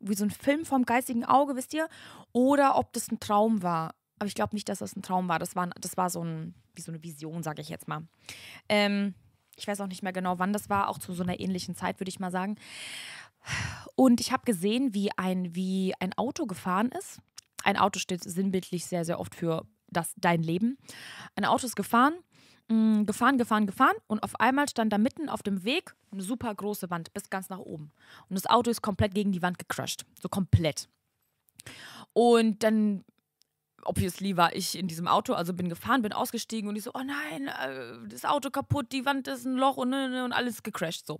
wie so ein Film vom geistigen Auge, wisst ihr, oder ob das ein Traum war. Aber ich glaube nicht, dass das ein Traum war. Das war, das war so ein, wie so eine Vision, sage ich jetzt mal. Ähm, ich weiß auch nicht mehr genau, wann das war, auch zu so einer ähnlichen Zeit, würde ich mal sagen. Und ich habe gesehen, wie ein, wie ein Auto gefahren ist. Ein Auto steht sinnbildlich sehr, sehr oft für das, dein Leben. Ein Auto ist gefahren, mh, mm, gefahren, gefahren, gefahren und auf einmal stand da mitten auf dem Weg eine super große Wand bis ganz nach oben. Und das Auto ist komplett gegen die Wand gecrashed. So komplett. Und dann obviously war ich in diesem Auto, also bin gefahren, bin ausgestiegen und ich so, oh nein, äh, das Auto kaputt, die Wand ist ein Loch und, und alles gecrashed so.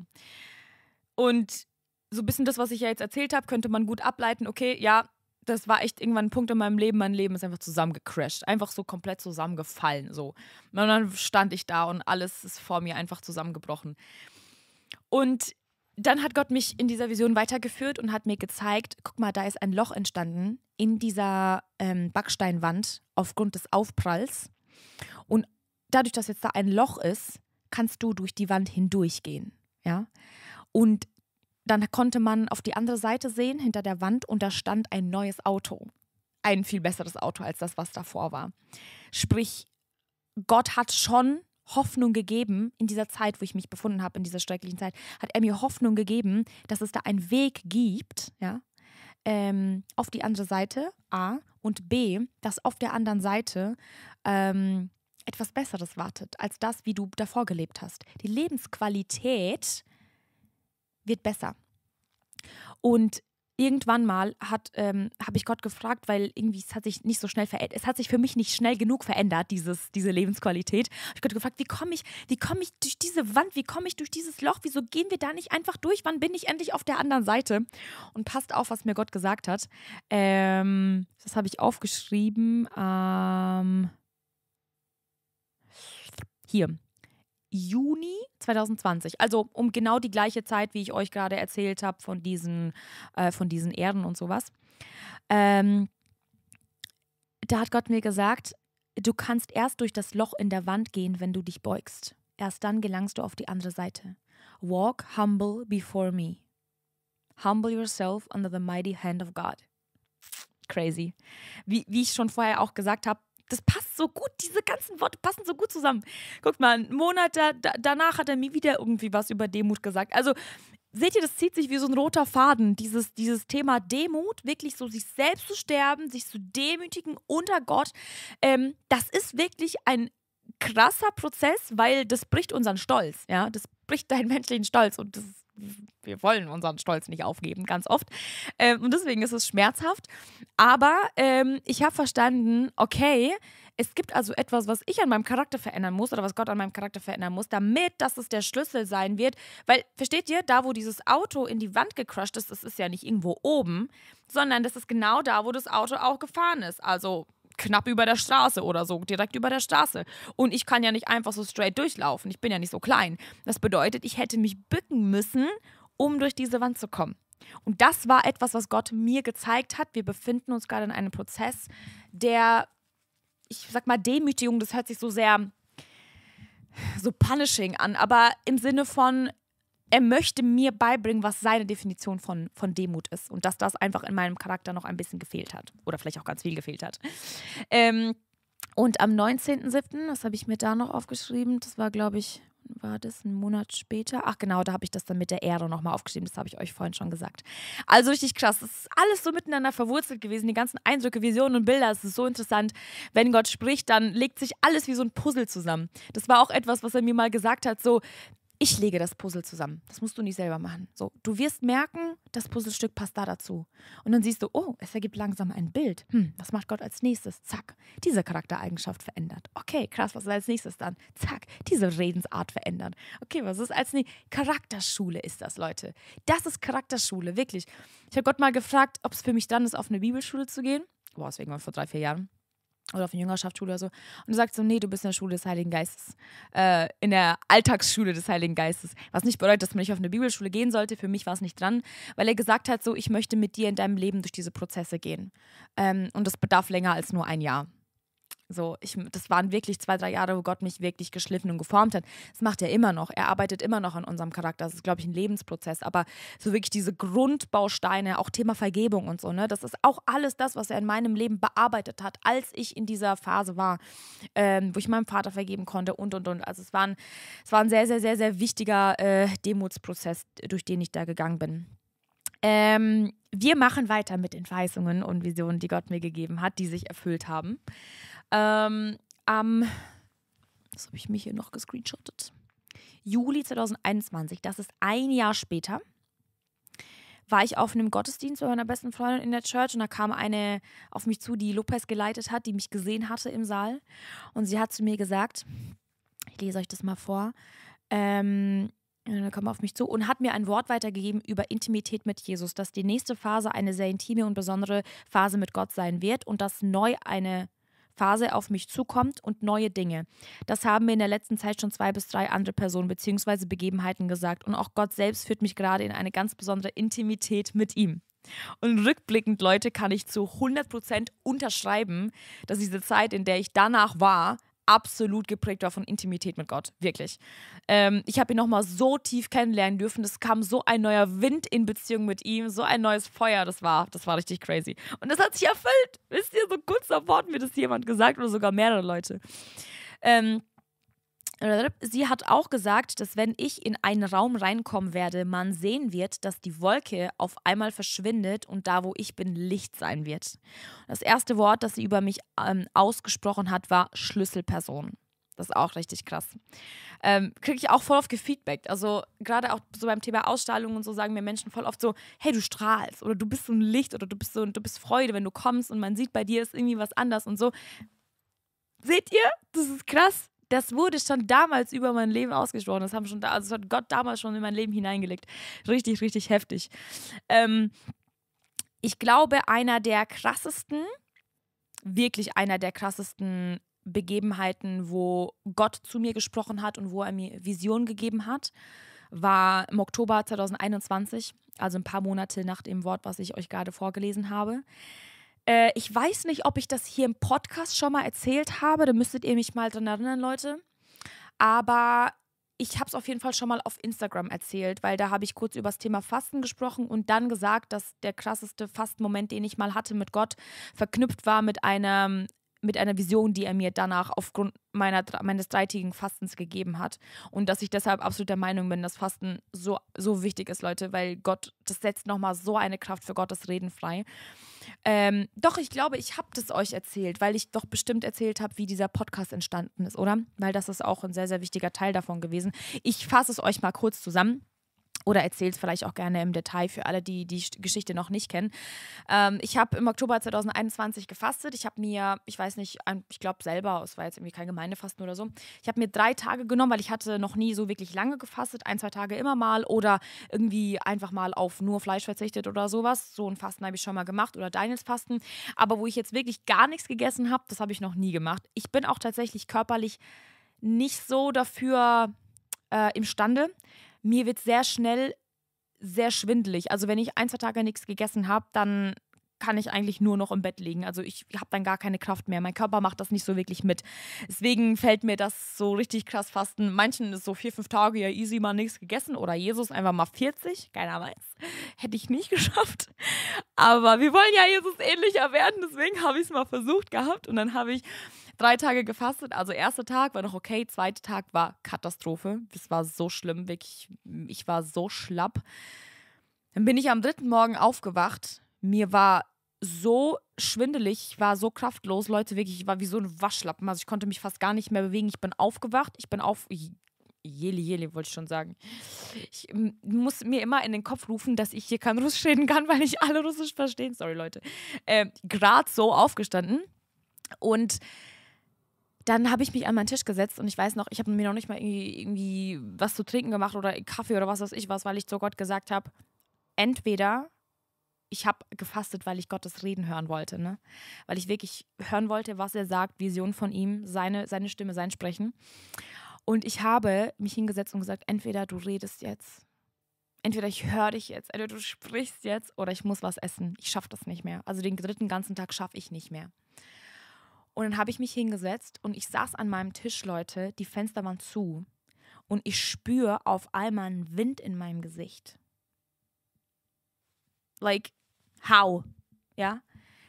Und so ein bisschen das, was ich ja jetzt erzählt habe, könnte man gut ableiten, okay, ja, das war echt irgendwann ein Punkt in meinem Leben, mein Leben ist einfach zusammengecrashed, einfach so komplett zusammengefallen, so. Und dann stand ich da und alles ist vor mir einfach zusammengebrochen. Und dann hat Gott mich in dieser Vision weitergeführt und hat mir gezeigt, guck mal, da ist ein Loch entstanden in dieser ähm, Backsteinwand aufgrund des Aufpralls. Und dadurch, dass jetzt da ein Loch ist, kannst du durch die Wand hindurchgehen, ja. Und dann konnte man auf die andere Seite sehen, hinter der Wand, und da stand ein neues Auto. Ein viel besseres Auto als das, was davor war. Sprich, Gott hat schon Hoffnung gegeben in dieser Zeit, wo ich mich befunden habe, in dieser schrecklichen Zeit, hat er mir Hoffnung gegeben, dass es da einen Weg gibt, ja, ähm, auf die andere Seite, A, und B, dass auf der anderen Seite ähm, etwas Besseres wartet, als das, wie du davor gelebt hast. Die Lebensqualität wird besser. Und irgendwann mal ähm, habe ich Gott gefragt, weil irgendwie es hat sich nicht so schnell verändert. Es hat sich für mich nicht schnell genug verändert, dieses, diese Lebensqualität. Hab ich Gott gefragt, wie komme ich, wie ich durch diese Wand, wie komme ich durch dieses Loch, wieso gehen wir da nicht einfach durch? Wann bin ich endlich auf der anderen Seite? Und passt auf, was mir Gott gesagt hat. Ähm, das habe ich aufgeschrieben. Ähm, hier. Juni 2020. Also um genau die gleiche Zeit, wie ich euch gerade erzählt habe von diesen, äh, von diesen Erden und sowas. Ähm, da hat Gott mir gesagt, du kannst erst durch das Loch in der Wand gehen, wenn du dich beugst. Erst dann gelangst du auf die andere Seite. Walk humble before me. Humble yourself under the mighty hand of God. Crazy. Wie, wie ich schon vorher auch gesagt habe, das passt so gut, diese ganzen Worte passen so gut zusammen. Guckt mal, einen Monat da, danach hat er mir wieder irgendwie was über Demut gesagt. Also seht ihr, das zieht sich wie so ein roter Faden, dieses, dieses Thema Demut, wirklich so sich selbst zu sterben, sich zu demütigen unter Gott. Ähm, das ist wirklich ein krasser Prozess, weil das bricht unseren Stolz, ja, das bricht deinen menschlichen Stolz und das ist wir wollen unseren Stolz nicht aufgeben, ganz oft. Ähm, und deswegen ist es schmerzhaft. Aber ähm, ich habe verstanden, okay, es gibt also etwas, was ich an meinem Charakter verändern muss oder was Gott an meinem Charakter verändern muss, damit das der Schlüssel sein wird. Weil, versteht ihr, da wo dieses Auto in die Wand gecrushed ist, das ist ja nicht irgendwo oben, sondern das ist genau da, wo das Auto auch gefahren ist. Also knapp über der Straße oder so, direkt über der Straße. Und ich kann ja nicht einfach so straight durchlaufen. Ich bin ja nicht so klein. Das bedeutet, ich hätte mich bücken müssen, um durch diese Wand zu kommen. Und das war etwas, was Gott mir gezeigt hat. Wir befinden uns gerade in einem Prozess der, ich sag mal, Demütigung. Das hört sich so sehr so punishing an, aber im Sinne von, er möchte mir beibringen, was seine Definition von, von Demut ist und dass das einfach in meinem Charakter noch ein bisschen gefehlt hat oder vielleicht auch ganz viel gefehlt hat. Ähm, und am 19.07., was habe ich mir da noch aufgeschrieben? Das war, glaube ich, war das ein Monat später? Ach genau, da habe ich das dann mit der Erde nochmal aufgeschrieben, das habe ich euch vorhin schon gesagt. Also richtig krass, das ist alles so miteinander verwurzelt gewesen, die ganzen Eindrücke, Visionen und Bilder, es ist so interessant. Wenn Gott spricht, dann legt sich alles wie so ein Puzzle zusammen. Das war auch etwas, was er mir mal gesagt hat, so, ich lege das Puzzle zusammen. Das musst du nicht selber machen. So, du wirst merken, das Puzzlestück passt da dazu. Und dann siehst du, oh, es ergibt langsam ein Bild. Hm, was macht Gott als nächstes? Zack, diese Charaktereigenschaft verändert. Okay, krass, was ist als nächstes dann? Zack, diese Redensart verändert. Okay, was ist als nächstes? Charakterschule ist das, Leute. Das ist Charakterschule, wirklich. Ich habe Gott mal gefragt, ob es für mich dann ist, auf eine Bibelschule zu gehen. Boah, deswegen war vor drei, vier Jahren oder auf eine Jüngerschaftsschule oder so. Und du sagst so, nee, du bist in der Schule des Heiligen Geistes. Äh, in der Alltagsschule des Heiligen Geistes. Was nicht bedeutet, dass man nicht auf eine Bibelschule gehen sollte. Für mich war es nicht dran, weil er gesagt hat, so, ich möchte mit dir in deinem Leben durch diese Prozesse gehen. Ähm, und das bedarf länger als nur ein Jahr. So, ich, das waren wirklich zwei, drei Jahre, wo Gott mich wirklich geschliffen und geformt hat. Das macht er immer noch. Er arbeitet immer noch an unserem Charakter. Das ist, glaube ich, ein Lebensprozess. Aber so wirklich diese Grundbausteine, auch Thema Vergebung und so, ne, das ist auch alles das, was er in meinem Leben bearbeitet hat, als ich in dieser Phase war, ähm, wo ich meinem Vater vergeben konnte und und und. Also es war ein, es war ein sehr, sehr, sehr, sehr wichtiger äh, Demutsprozess, durch den ich da gegangen bin. Ähm, wir machen weiter mit den Weisungen und Visionen, die Gott mir gegeben hat, die sich erfüllt haben. Ähm, am, was habe ich mich hier noch gescreenshottet? Juli 2021, das ist ein Jahr später, war ich auf einem Gottesdienst bei meiner besten Freundin in der Church und da kam eine auf mich zu, die Lopez geleitet hat, die mich gesehen hatte im Saal. Und sie hat zu mir gesagt, ich lese euch das mal vor, ähm, dann kam auf mich zu und hat mir ein Wort weitergegeben über Intimität mit Jesus, dass die nächste Phase eine sehr intime und besondere Phase mit Gott sein wird und dass neu eine Phase auf mich zukommt und neue Dinge. Das haben mir in der letzten Zeit schon zwei bis drei andere Personen bzw. Begebenheiten gesagt und auch Gott selbst führt mich gerade in eine ganz besondere Intimität mit ihm. Und rückblickend, Leute, kann ich zu 100% unterschreiben, dass diese Zeit, in der ich danach war, absolut geprägt war von Intimität mit Gott. Wirklich. Ähm, ich habe ihn nochmal so tief kennenlernen dürfen. Es kam so ein neuer Wind in Beziehung mit ihm, so ein neues Feuer. Das war, das war richtig crazy. Und das hat sich erfüllt. Wisst ihr, so kurz davor hat mir das jemand gesagt oder sogar mehrere Leute. Ähm, Sie hat auch gesagt, dass wenn ich in einen Raum reinkommen werde, man sehen wird, dass die Wolke auf einmal verschwindet und da, wo ich bin, Licht sein wird. Das erste Wort, das sie über mich ähm, ausgesprochen hat, war Schlüsselperson. Das ist auch richtig krass. Ähm, Kriege ich auch voll oft gefeedbackt. Also gerade auch so beim Thema Ausstrahlung und so sagen mir Menschen voll oft so, hey, du strahlst oder du bist so ein Licht oder du bist so du bist Freude, wenn du kommst und man sieht bei dir ist irgendwie was anders und so. Seht ihr? Das ist krass. Das wurde schon damals über mein Leben ausgesprochen. Das haben schon da, also das hat Gott damals schon in mein Leben hineingelegt. Richtig, richtig heftig. Ähm, ich glaube, einer der krassesten, wirklich einer der krassesten Begebenheiten, wo Gott zu mir gesprochen hat und wo er mir Visionen gegeben hat, war im Oktober 2021, also ein paar Monate nach dem Wort, was ich euch gerade vorgelesen habe. Äh, ich weiß nicht, ob ich das hier im Podcast schon mal erzählt habe. Da müsstet ihr mich mal dran erinnern, Leute. Aber ich habe es auf jeden Fall schon mal auf Instagram erzählt, weil da habe ich kurz über das Thema Fasten gesprochen und dann gesagt, dass der krasseste Fastenmoment, den ich mal hatte mit Gott, verknüpft war mit einem mit einer Vision, die er mir danach aufgrund meiner, meines dreitägigen Fastens gegeben hat. Und dass ich deshalb absolut der Meinung bin, dass Fasten so, so wichtig ist, Leute, weil Gott, das setzt nochmal so eine Kraft für Gottes Reden frei. Ähm, doch, ich glaube, ich habe das euch erzählt, weil ich doch bestimmt erzählt habe, wie dieser Podcast entstanden ist, oder? Weil das ist auch ein sehr, sehr wichtiger Teil davon gewesen. Ich fasse es euch mal kurz zusammen oder erzählt es vielleicht auch gerne im Detail für alle, die die Geschichte noch nicht kennen. Ähm, ich habe im Oktober 2021 gefastet. Ich habe mir, ich weiß nicht, ich glaube selber, es war jetzt irgendwie kein Gemeindefasten oder so. Ich habe mir drei Tage genommen, weil ich hatte noch nie so wirklich lange gefastet. Ein, zwei Tage immer mal oder irgendwie einfach mal auf nur Fleisch verzichtet oder sowas. So ein Fasten habe ich schon mal gemacht oder Daniels Fasten. Aber wo ich jetzt wirklich gar nichts gegessen habe, das habe ich noch nie gemacht. Ich bin auch tatsächlich körperlich nicht so dafür äh, imstande mir wird sehr schnell sehr schwindelig. Also wenn ich ein, zwei Tage nichts gegessen habe, dann kann ich eigentlich nur noch im Bett liegen. Also ich habe dann gar keine Kraft mehr. Mein Körper macht das nicht so wirklich mit. Deswegen fällt mir das so richtig krass fasten. Manchen ist so vier, fünf Tage ja easy mal nichts gegessen oder Jesus einfach mal 40. Keiner weiß. Hätte ich nicht geschafft. Aber wir wollen ja Jesus ähnlicher werden. Deswegen habe ich es mal versucht gehabt und dann habe ich drei Tage gefastet. Also erster Tag war noch okay, zweiter Tag war Katastrophe. Es war so schlimm, wirklich. Ich war so schlapp. Dann bin ich am dritten Morgen aufgewacht. Mir war so schwindelig, ich war so kraftlos, Leute, wirklich, ich war wie so ein Waschlappen. Also ich konnte mich fast gar nicht mehr bewegen. Ich bin aufgewacht, ich bin auf. Jeli, jeli, wollte ich schon sagen. Ich ähm, muss mir immer in den Kopf rufen, dass ich hier kein Russisch reden kann, weil nicht alle Russisch verstehen. Sorry, Leute. Äh, Gerade so aufgestanden. Und dann habe ich mich an meinen Tisch gesetzt und ich weiß noch, ich habe mir noch nicht mal irgendwie, irgendwie, was zu trinken gemacht oder Kaffee oder was weiß ich was, weil ich zu Gott gesagt habe, entweder ich habe gefastet, weil ich Gottes Reden hören wollte, ne? Weil ich wirklich hören wollte, was er sagt, Vision von ihm, seine, seine Stimme, sein Sprechen. Und ich habe mich hingesetzt und gesagt, entweder du redest jetzt entweder ich höre dich jetzt, entweder du sprichst jetzt oder ich muss was essen. Ich schaffe das nicht mehr. Also den dritten ganzen Tag schaffe ich nicht mehr. Und dann habe ich mich hingesetzt und ich saß an meinem Tisch, Leute, die Fenster waren zu. Und ich spüre auf einmal einen Wind in meinem Gesicht. Like, how? Ja?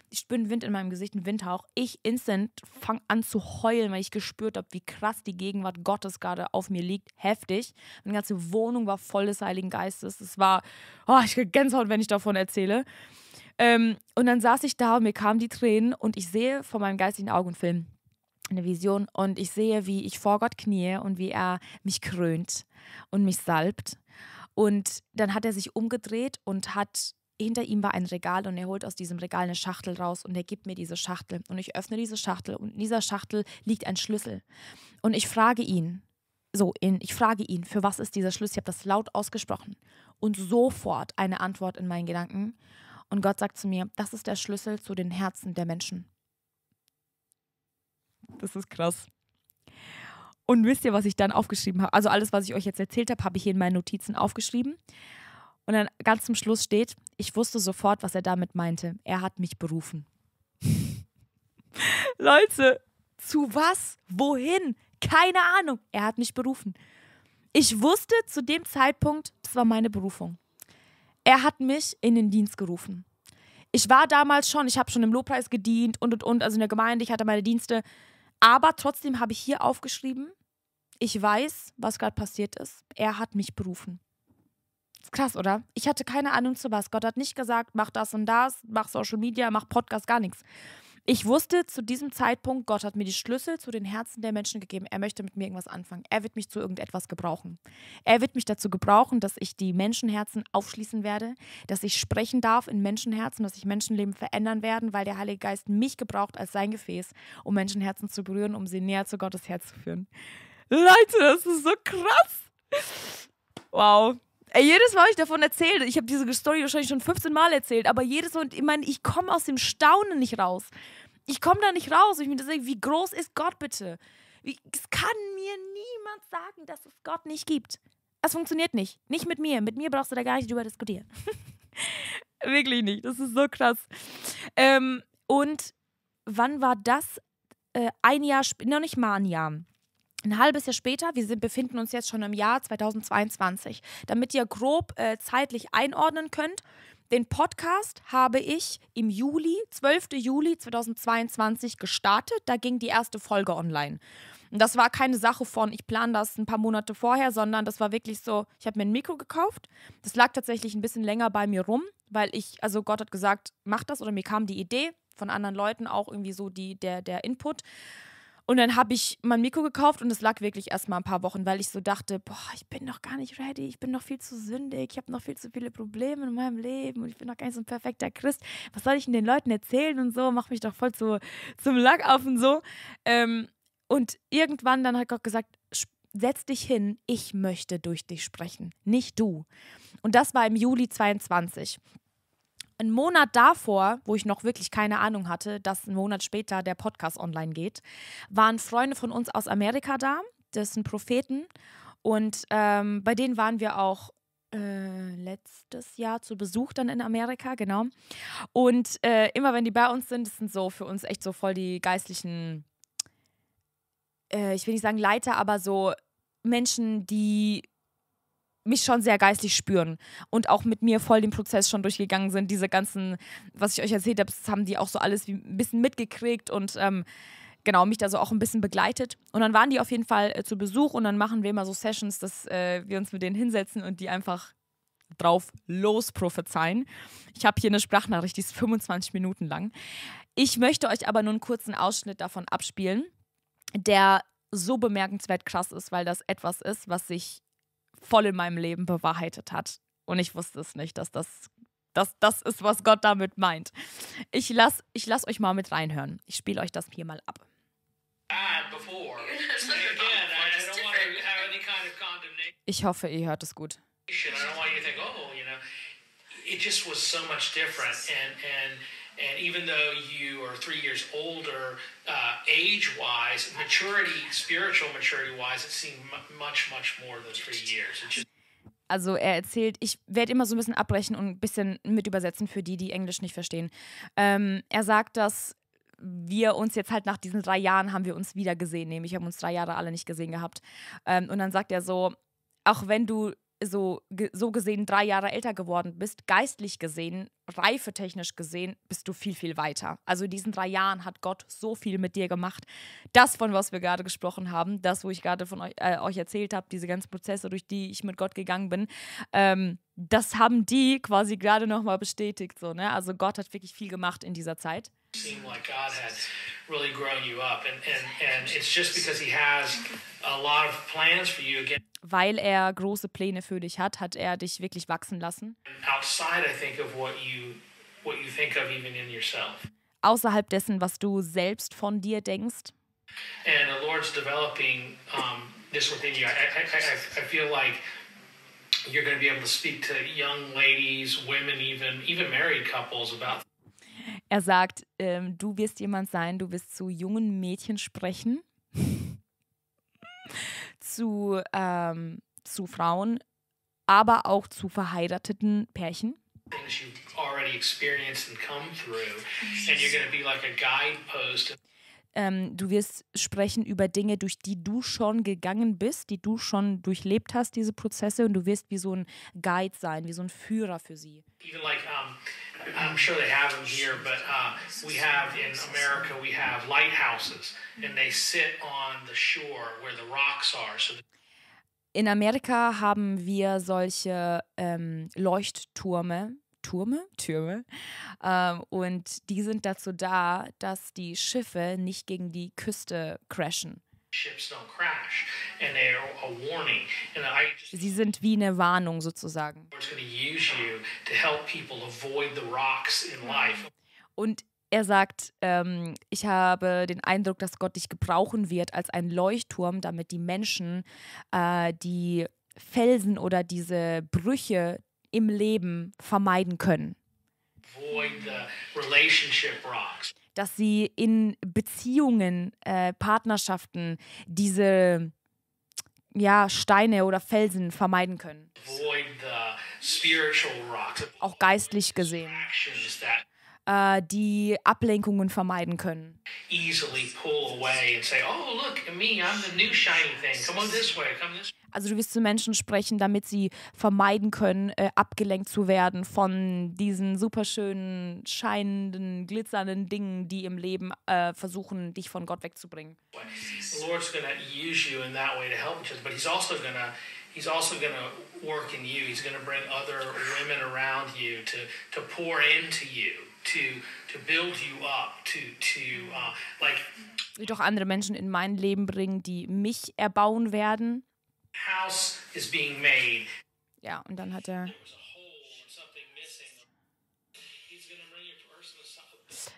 Ich spüre einen Wind in meinem Gesicht, einen Windhauch. Ich instant fange an zu heulen, weil ich gespürt habe, wie krass die Gegenwart Gottes gerade auf mir liegt. Heftig. Meine ganze Wohnung war voll des Heiligen Geistes. Es war, oh, ich kriege Gänsehaut, wenn ich davon erzähle. Ähm, und dann saß ich da und mir kamen die Tränen und ich sehe vor meinem geistigen Augenfilm eine Vision und ich sehe, wie ich vor Gott kniee und wie er mich krönt und mich salbt. Und dann hat er sich umgedreht und hat hinter ihm war ein Regal und er holt aus diesem Regal eine Schachtel raus und er gibt mir diese Schachtel und ich öffne diese Schachtel und in dieser Schachtel liegt ein Schlüssel und ich frage ihn so in, ich frage ihn für was ist dieser Schlüssel ich habe das laut ausgesprochen und sofort eine Antwort in meinen Gedanken und Gott sagt zu mir, das ist der Schlüssel zu den Herzen der Menschen. Das ist krass. Und wisst ihr, was ich dann aufgeschrieben habe? Also alles, was ich euch jetzt erzählt habe, habe ich hier in meinen Notizen aufgeschrieben. Und dann ganz zum Schluss steht, ich wusste sofort, was er damit meinte. Er hat mich berufen. Leute, zu was? Wohin? Keine Ahnung. Er hat mich berufen. Ich wusste zu dem Zeitpunkt, das war meine Berufung. Er hat mich in den Dienst gerufen. Ich war damals schon, ich habe schon im Lobpreis gedient und und und, also in der Gemeinde, ich hatte meine Dienste. Aber trotzdem habe ich hier aufgeschrieben, ich weiß, was gerade passiert ist. Er hat mich berufen. Ist krass, oder? Ich hatte keine Ahnung zu was. Gott hat nicht gesagt, mach das und das, mach Social Media, mach Podcast, gar nichts. Ich wusste zu diesem Zeitpunkt, Gott hat mir die Schlüssel zu den Herzen der Menschen gegeben. Er möchte mit mir irgendwas anfangen. Er wird mich zu irgendetwas gebrauchen. Er wird mich dazu gebrauchen, dass ich die Menschenherzen aufschließen werde, dass ich sprechen darf in Menschenherzen, dass ich Menschenleben verändern werde, weil der Heilige Geist mich gebraucht als sein Gefäß, um Menschenherzen zu berühren, um sie näher zu Gottes Herz zu führen. Leute, das ist so krass. Wow. Ey, jedes Mal habe ich davon erzählt. Ich habe diese Story wahrscheinlich schon 15 Mal erzählt, aber jedes Mal, ich meine, ich komme aus dem Staunen nicht raus. Ich komme da nicht raus. Ich mir denke, wie groß ist Gott bitte? es kann mir niemand sagen, dass es Gott nicht gibt. Es funktioniert nicht. Nicht mit mir. Mit mir brauchst du da gar nicht drüber diskutieren. Wirklich nicht. Das ist so krass. Ähm, und wann war das? Äh, ein Jahr später, noch nicht mal ein Jahr ein halbes Jahr später, wir sind, befinden uns jetzt schon im Jahr 2022, damit ihr grob äh, zeitlich einordnen könnt. Den Podcast habe ich im Juli, 12. Juli 2022 gestartet. Da ging die erste Folge online. Und das war keine Sache von, ich plane das ein paar Monate vorher, sondern das war wirklich so, ich habe mir ein Mikro gekauft. Das lag tatsächlich ein bisschen länger bei mir rum, weil ich, also Gott hat gesagt, mach das oder mir kam die Idee von anderen Leuten auch irgendwie so die, der, der Input. Und dann habe ich mein Mikro gekauft und es lag wirklich erst mal ein paar Wochen, weil ich so dachte, boah, ich bin noch gar nicht ready, ich bin noch viel zu sündig, ich habe noch viel zu viele Probleme in meinem Leben und ich bin noch gar nicht so ein perfekter Christ. Was soll ich denn den Leuten erzählen und so? Mach mich doch voll zu, zum und so. Ähm, und irgendwann dann hat Gott gesagt, setz dich hin, ich möchte durch dich sprechen, nicht du. Und das war im Juli 22 einen Monat davor, wo ich noch wirklich keine Ahnung hatte, dass einen Monat später der Podcast online geht, waren Freunde von uns aus Amerika da. Das sind Propheten. Und ähm, bei denen waren wir auch äh, letztes Jahr zu Besuch dann in Amerika, genau. Und äh, immer wenn die bei uns sind, das sind so für uns echt so voll die geistlichen, äh, ich will nicht sagen Leiter, aber so Menschen, die mich schon sehr geistig spüren und auch mit mir voll den Prozess schon durchgegangen sind. Diese ganzen, was ich euch erzählt habe, das haben die auch so alles ein bisschen mitgekriegt und ähm, genau, mich da so auch ein bisschen begleitet. Und dann waren die auf jeden Fall äh, zu Besuch und dann machen wir immer so Sessions, dass äh, wir uns mit denen hinsetzen und die einfach drauf los prophezeien. Ich habe hier eine Sprachnachricht, die ist 25 Minuten lang. Ich möchte euch aber nur einen kurzen Ausschnitt davon abspielen, der so bemerkenswert krass ist, weil das etwas ist, was sich voll in meinem Leben bewahrheitet hat. Und ich wusste es nicht, dass das, dass, das ist, was Gott damit meint. Ich lasse ich lass euch mal mit reinhören. Ich spiele euch das hier mal ab. Ich hoffe, ihr hört es gut. I don't want you to think, oh, it just was so much different. And, and And even though you are three years older, uh, age wise, maturity, spiritual maturity wise, it seemed much, much more than three years. Also er erzählt, ich werde immer so ein bisschen abbrechen und ein bisschen mit übersetzen für die, die Englisch nicht verstehen. Ähm, er sagt, dass wir uns jetzt halt nach diesen drei Jahren haben wir uns wieder gesehen, nämlich haben uns drei Jahre alle nicht gesehen gehabt. Ähm, und dann sagt er so, auch wenn du so, so gesehen drei Jahre älter geworden bist, geistlich gesehen, reifetechnisch gesehen, bist du viel, viel weiter. Also in diesen drei Jahren hat Gott so viel mit dir gemacht. Das, von was wir gerade gesprochen haben, das, wo ich gerade von euch, äh, euch erzählt habe, diese ganzen Prozesse, durch die ich mit Gott gegangen bin, ähm, das haben die quasi gerade nochmal bestätigt. So, ne? Also Gott hat wirklich viel gemacht in dieser Zeit. Seemed like God had really grown you up. And, and, and it's just because he has a lot of plans for you again. Weil er große Pläne für dich hat, hat er dich wirklich wachsen lassen. Outside, I think, of what you, what you think of even in yourself. Außerhalb dessen, was du selbst von dir denkst. And the Lord's developing um, this within you. I, I, I, I feel like you're going to be able to speak to young ladies, women, even even married couples about Er sagt, ähm, du wirst jemand sein, du wirst zu jungen Mädchen sprechen, zu, ähm, zu Frauen, aber auch zu verheirateten Pärchen. Ähm, du wirst sprechen über Dinge, durch die du schon gegangen bist, die du schon durchlebt hast, diese Prozesse, und du wirst wie so ein Guide sein, wie so ein Führer für sie. Even like, um I'm sure they have them here, but uh, we have in America, we have lighthouses, and they sit on the shore where the rocks are. So in Amerika haben wir solche ähm, Leuchttürme, Türme, Türme. Ähm, und die sind dazu da, dass die Schiffe nicht gegen die Küste crashen. Sie sind wie eine Warnung sozusagen. Und er sagt, ähm, ich habe den Eindruck, dass Gott dich gebrauchen wird als ein Leuchtturm, damit die Menschen äh, die Felsen oder diese Brüche im Leben vermeiden können. Void the relationship rocks dass sie in Beziehungen, äh, Partnerschaften diese ja, Steine oder Felsen vermeiden können. Auch geistlich gesehen äh, die Ablenkungen vermeiden können. Oh, also du wirst zu Menschen sprechen, damit sie vermeiden können, äh, abgelenkt zu werden von diesen superschönen, scheinenden, glitzernden Dingen, die im Leben äh, versuchen, dich von Gott wegzubringen. The Lord's going to in that way to help each other, but he's also going to also work in you. He's going to bring other women around you to, to pour into you to to build you up uh, Wird doch andere Menschen in mein Leben bringen, die mich erbauen werden. Ja, und dann hat er.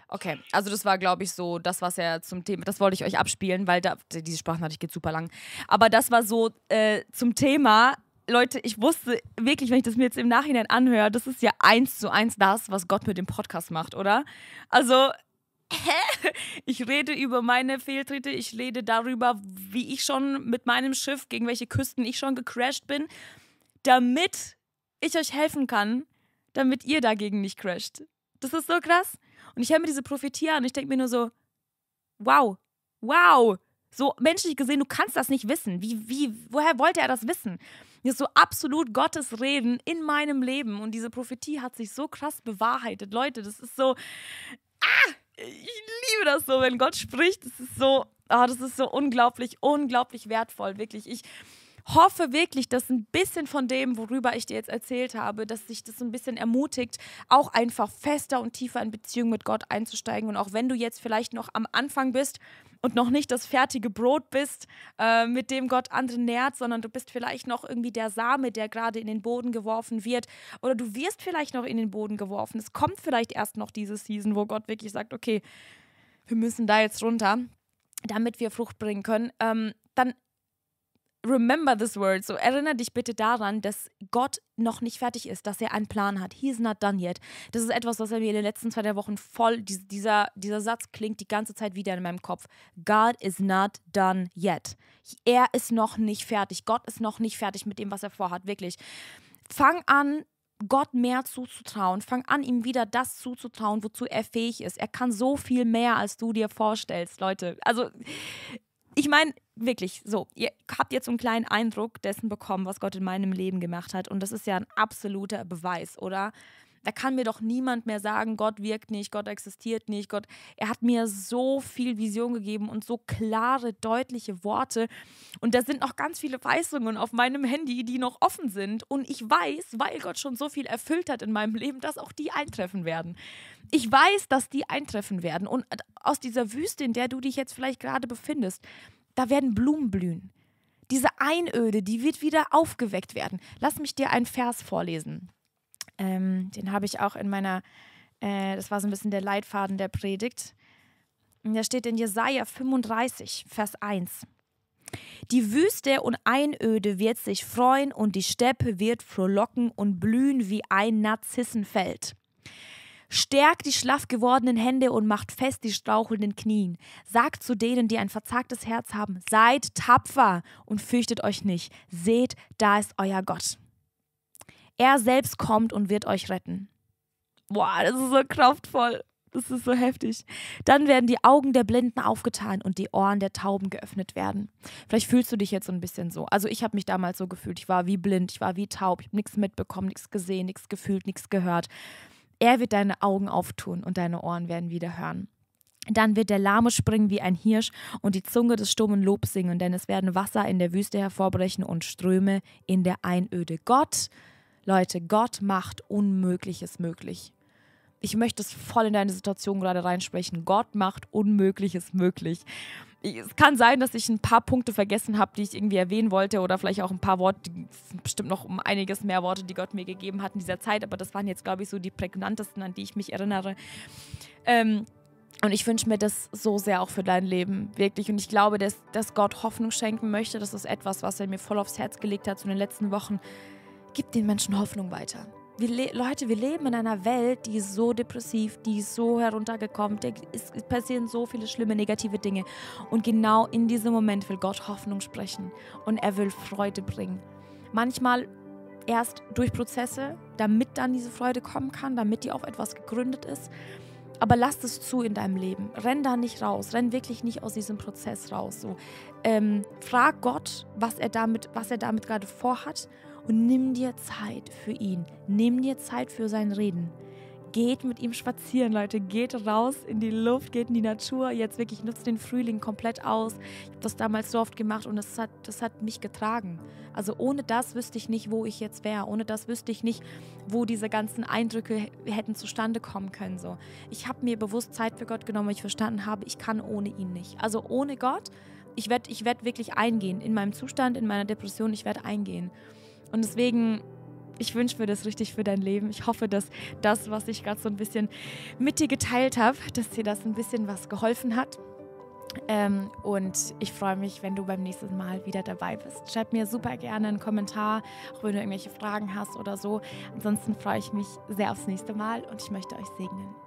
Okay, also das war, glaube ich, so das, was er zum Thema. Das wollte ich euch abspielen, weil da, diese Sprachnachricht geht super lang. Aber das war so äh, zum Thema Leute, ich wusste wirklich, wenn ich das mir jetzt im Nachhinein anhöre, das ist ja eins zu eins das, was Gott mit dem Podcast macht, oder? Also, hä? Ich rede über meine Fehltritte, ich rede darüber, wie ich schon mit meinem Schiff, gegen welche Küsten ich schon gecrashed bin, damit ich euch helfen kann, damit ihr dagegen nicht crasht. Das ist so krass. Und ich höre mir diese Prophetie an und ich denke mir nur so, wow, wow, so menschlich gesehen, du kannst das nicht wissen. Wie, wie, woher wollte er das wissen? Das ist so absolut Gottes Reden in meinem Leben. Und diese Prophetie hat sich so krass bewahrheitet. Leute, das ist so. Ah! Ich liebe das so, wenn Gott spricht. Das ist so. Oh, das ist so unglaublich, unglaublich wertvoll. Wirklich. Ich hoffe wirklich, dass ein bisschen von dem, worüber ich dir jetzt erzählt habe, dass sich das ein bisschen ermutigt, auch einfach fester und tiefer in Beziehung mit Gott einzusteigen. Und auch wenn du jetzt vielleicht noch am Anfang bist und noch nicht das fertige Brot bist, äh, mit dem Gott andere nährt, sondern du bist vielleicht noch irgendwie der Same, der gerade in den Boden geworfen wird. Oder du wirst vielleicht noch in den Boden geworfen. Es kommt vielleicht erst noch diese Season, wo Gott wirklich sagt, okay, wir müssen da jetzt runter, damit wir Frucht bringen können. Ähm, dann remember this word. So erinnere dich bitte daran, dass Gott noch nicht fertig ist, dass er einen Plan hat. He is not done yet. Das ist etwas, was er mir in den letzten zwei, drei Wochen voll, dieser, dieser Satz klingt die ganze Zeit wieder in meinem Kopf. God is not done yet. Er ist noch nicht fertig. Gott ist noch nicht fertig mit dem, was er vorhat. Wirklich. Fang an, Gott mehr zuzutrauen. Fang an, ihm wieder das zuzutrauen, wozu er fähig ist. Er kann so viel mehr, als du dir vorstellst, Leute. Also ich meine, wirklich, so, ihr habt jetzt einen kleinen Eindruck dessen bekommen, was Gott in meinem Leben gemacht hat. Und das ist ja ein absoluter Beweis, oder? Da kann mir doch niemand mehr sagen, Gott wirkt nicht, Gott existiert nicht, Gott. Er hat mir so viel Vision gegeben und so klare, deutliche Worte. Und da sind noch ganz viele Weisungen auf meinem Handy, die noch offen sind. Und ich weiß, weil Gott schon so viel erfüllt hat in meinem Leben, dass auch die eintreffen werden. Ich weiß, dass die eintreffen werden. Und aus dieser Wüste, in der du dich jetzt vielleicht gerade befindest, da werden Blumen blühen. Diese Einöde, die wird wieder aufgeweckt werden. Lass mich dir einen Vers vorlesen. Ähm, den habe ich auch in meiner, äh, das war so ein bisschen der Leitfaden der Predigt. Und da steht in Jesaja 35, Vers 1. Die Wüste und Einöde wird sich freuen und die Steppe wird frohlocken und blühen wie ein Narzissenfeld. Stärkt die schlaff gewordenen Hände und macht fest die strauchelnden Knien. Sagt zu denen, die ein verzagtes Herz haben, seid tapfer und fürchtet euch nicht. Seht, da ist euer Gott. Er selbst kommt und wird euch retten. Boah, das ist so kraftvoll. Das ist so heftig. Dann werden die Augen der Blinden aufgetan und die Ohren der Tauben geöffnet werden. Vielleicht fühlst du dich jetzt so ein bisschen so. Also ich habe mich damals so gefühlt. Ich war wie blind, ich war wie taub, ich habe nichts mitbekommen, nichts gesehen, nichts gefühlt, nichts gehört. Er wird deine Augen auftun und deine Ohren werden wieder hören. Dann wird der Lahme springen wie ein Hirsch und die Zunge des stummen Lob singen, denn es werden Wasser in der Wüste hervorbrechen und Ströme in der Einöde. Gott Leute, Gott macht Unmögliches möglich. Ich möchte es voll in deine Situation gerade reinsprechen. Gott macht Unmögliches möglich. Es kann sein, dass ich ein paar Punkte vergessen habe, die ich irgendwie erwähnen wollte oder vielleicht auch ein paar Worte, bestimmt noch um einiges mehr Worte, die Gott mir gegeben hat in dieser Zeit, aber das waren jetzt, glaube ich, so die prägnantesten, an die ich mich erinnere. Ähm, und ich wünsche mir das so sehr auch für dein Leben, wirklich. Und ich glaube, dass, dass Gott Hoffnung schenken möchte. Das ist etwas, was er mir voll aufs Herz gelegt hat zu den letzten Wochen. Gib den Menschen Hoffnung weiter. Wir Leute, wir leben in einer Welt, die ist so depressiv, die ist so heruntergekommen, es passieren so viele schlimme negative Dinge. Und genau in diesem Moment will Gott Hoffnung sprechen und er will Freude bringen. Manchmal erst durch Prozesse, damit dann diese Freude kommen kann, damit die auf etwas gegründet ist. Aber lass es zu in deinem Leben. Renn da nicht raus. Renn wirklich nicht aus diesem Prozess raus. So. Ähm, frag Gott, was er damit, was er damit gerade vorhat und nimm dir Zeit für ihn. Nimm dir Zeit für sein Reden. Geht mit ihm spazieren, Leute. Geht raus in die Luft, geht in die Natur. Jetzt wirklich nutzt den Frühling komplett aus. Ich habe das damals so oft gemacht und das hat, das hat mich getragen. Also ohne das wüsste ich nicht, wo ich jetzt wäre. Ohne das wüsste ich nicht, wo diese ganzen Eindrücke hätten zustande kommen können. So. Ich habe mir bewusst Zeit für Gott genommen, weil ich verstanden habe, ich kann ohne ihn nicht. Also ohne Gott, ich werde ich werd wirklich eingehen. In meinem Zustand, in meiner Depression, ich werde eingehen. Und deswegen, ich wünsche mir das richtig für dein Leben. Ich hoffe, dass das, was ich gerade so ein bisschen mit dir geteilt habe, dass dir das ein bisschen was geholfen hat. Ähm, und ich freue mich, wenn du beim nächsten Mal wieder dabei bist. Schreib mir super gerne einen Kommentar, auch wenn du irgendwelche Fragen hast oder so. Ansonsten freue ich mich sehr aufs nächste Mal und ich möchte euch segnen.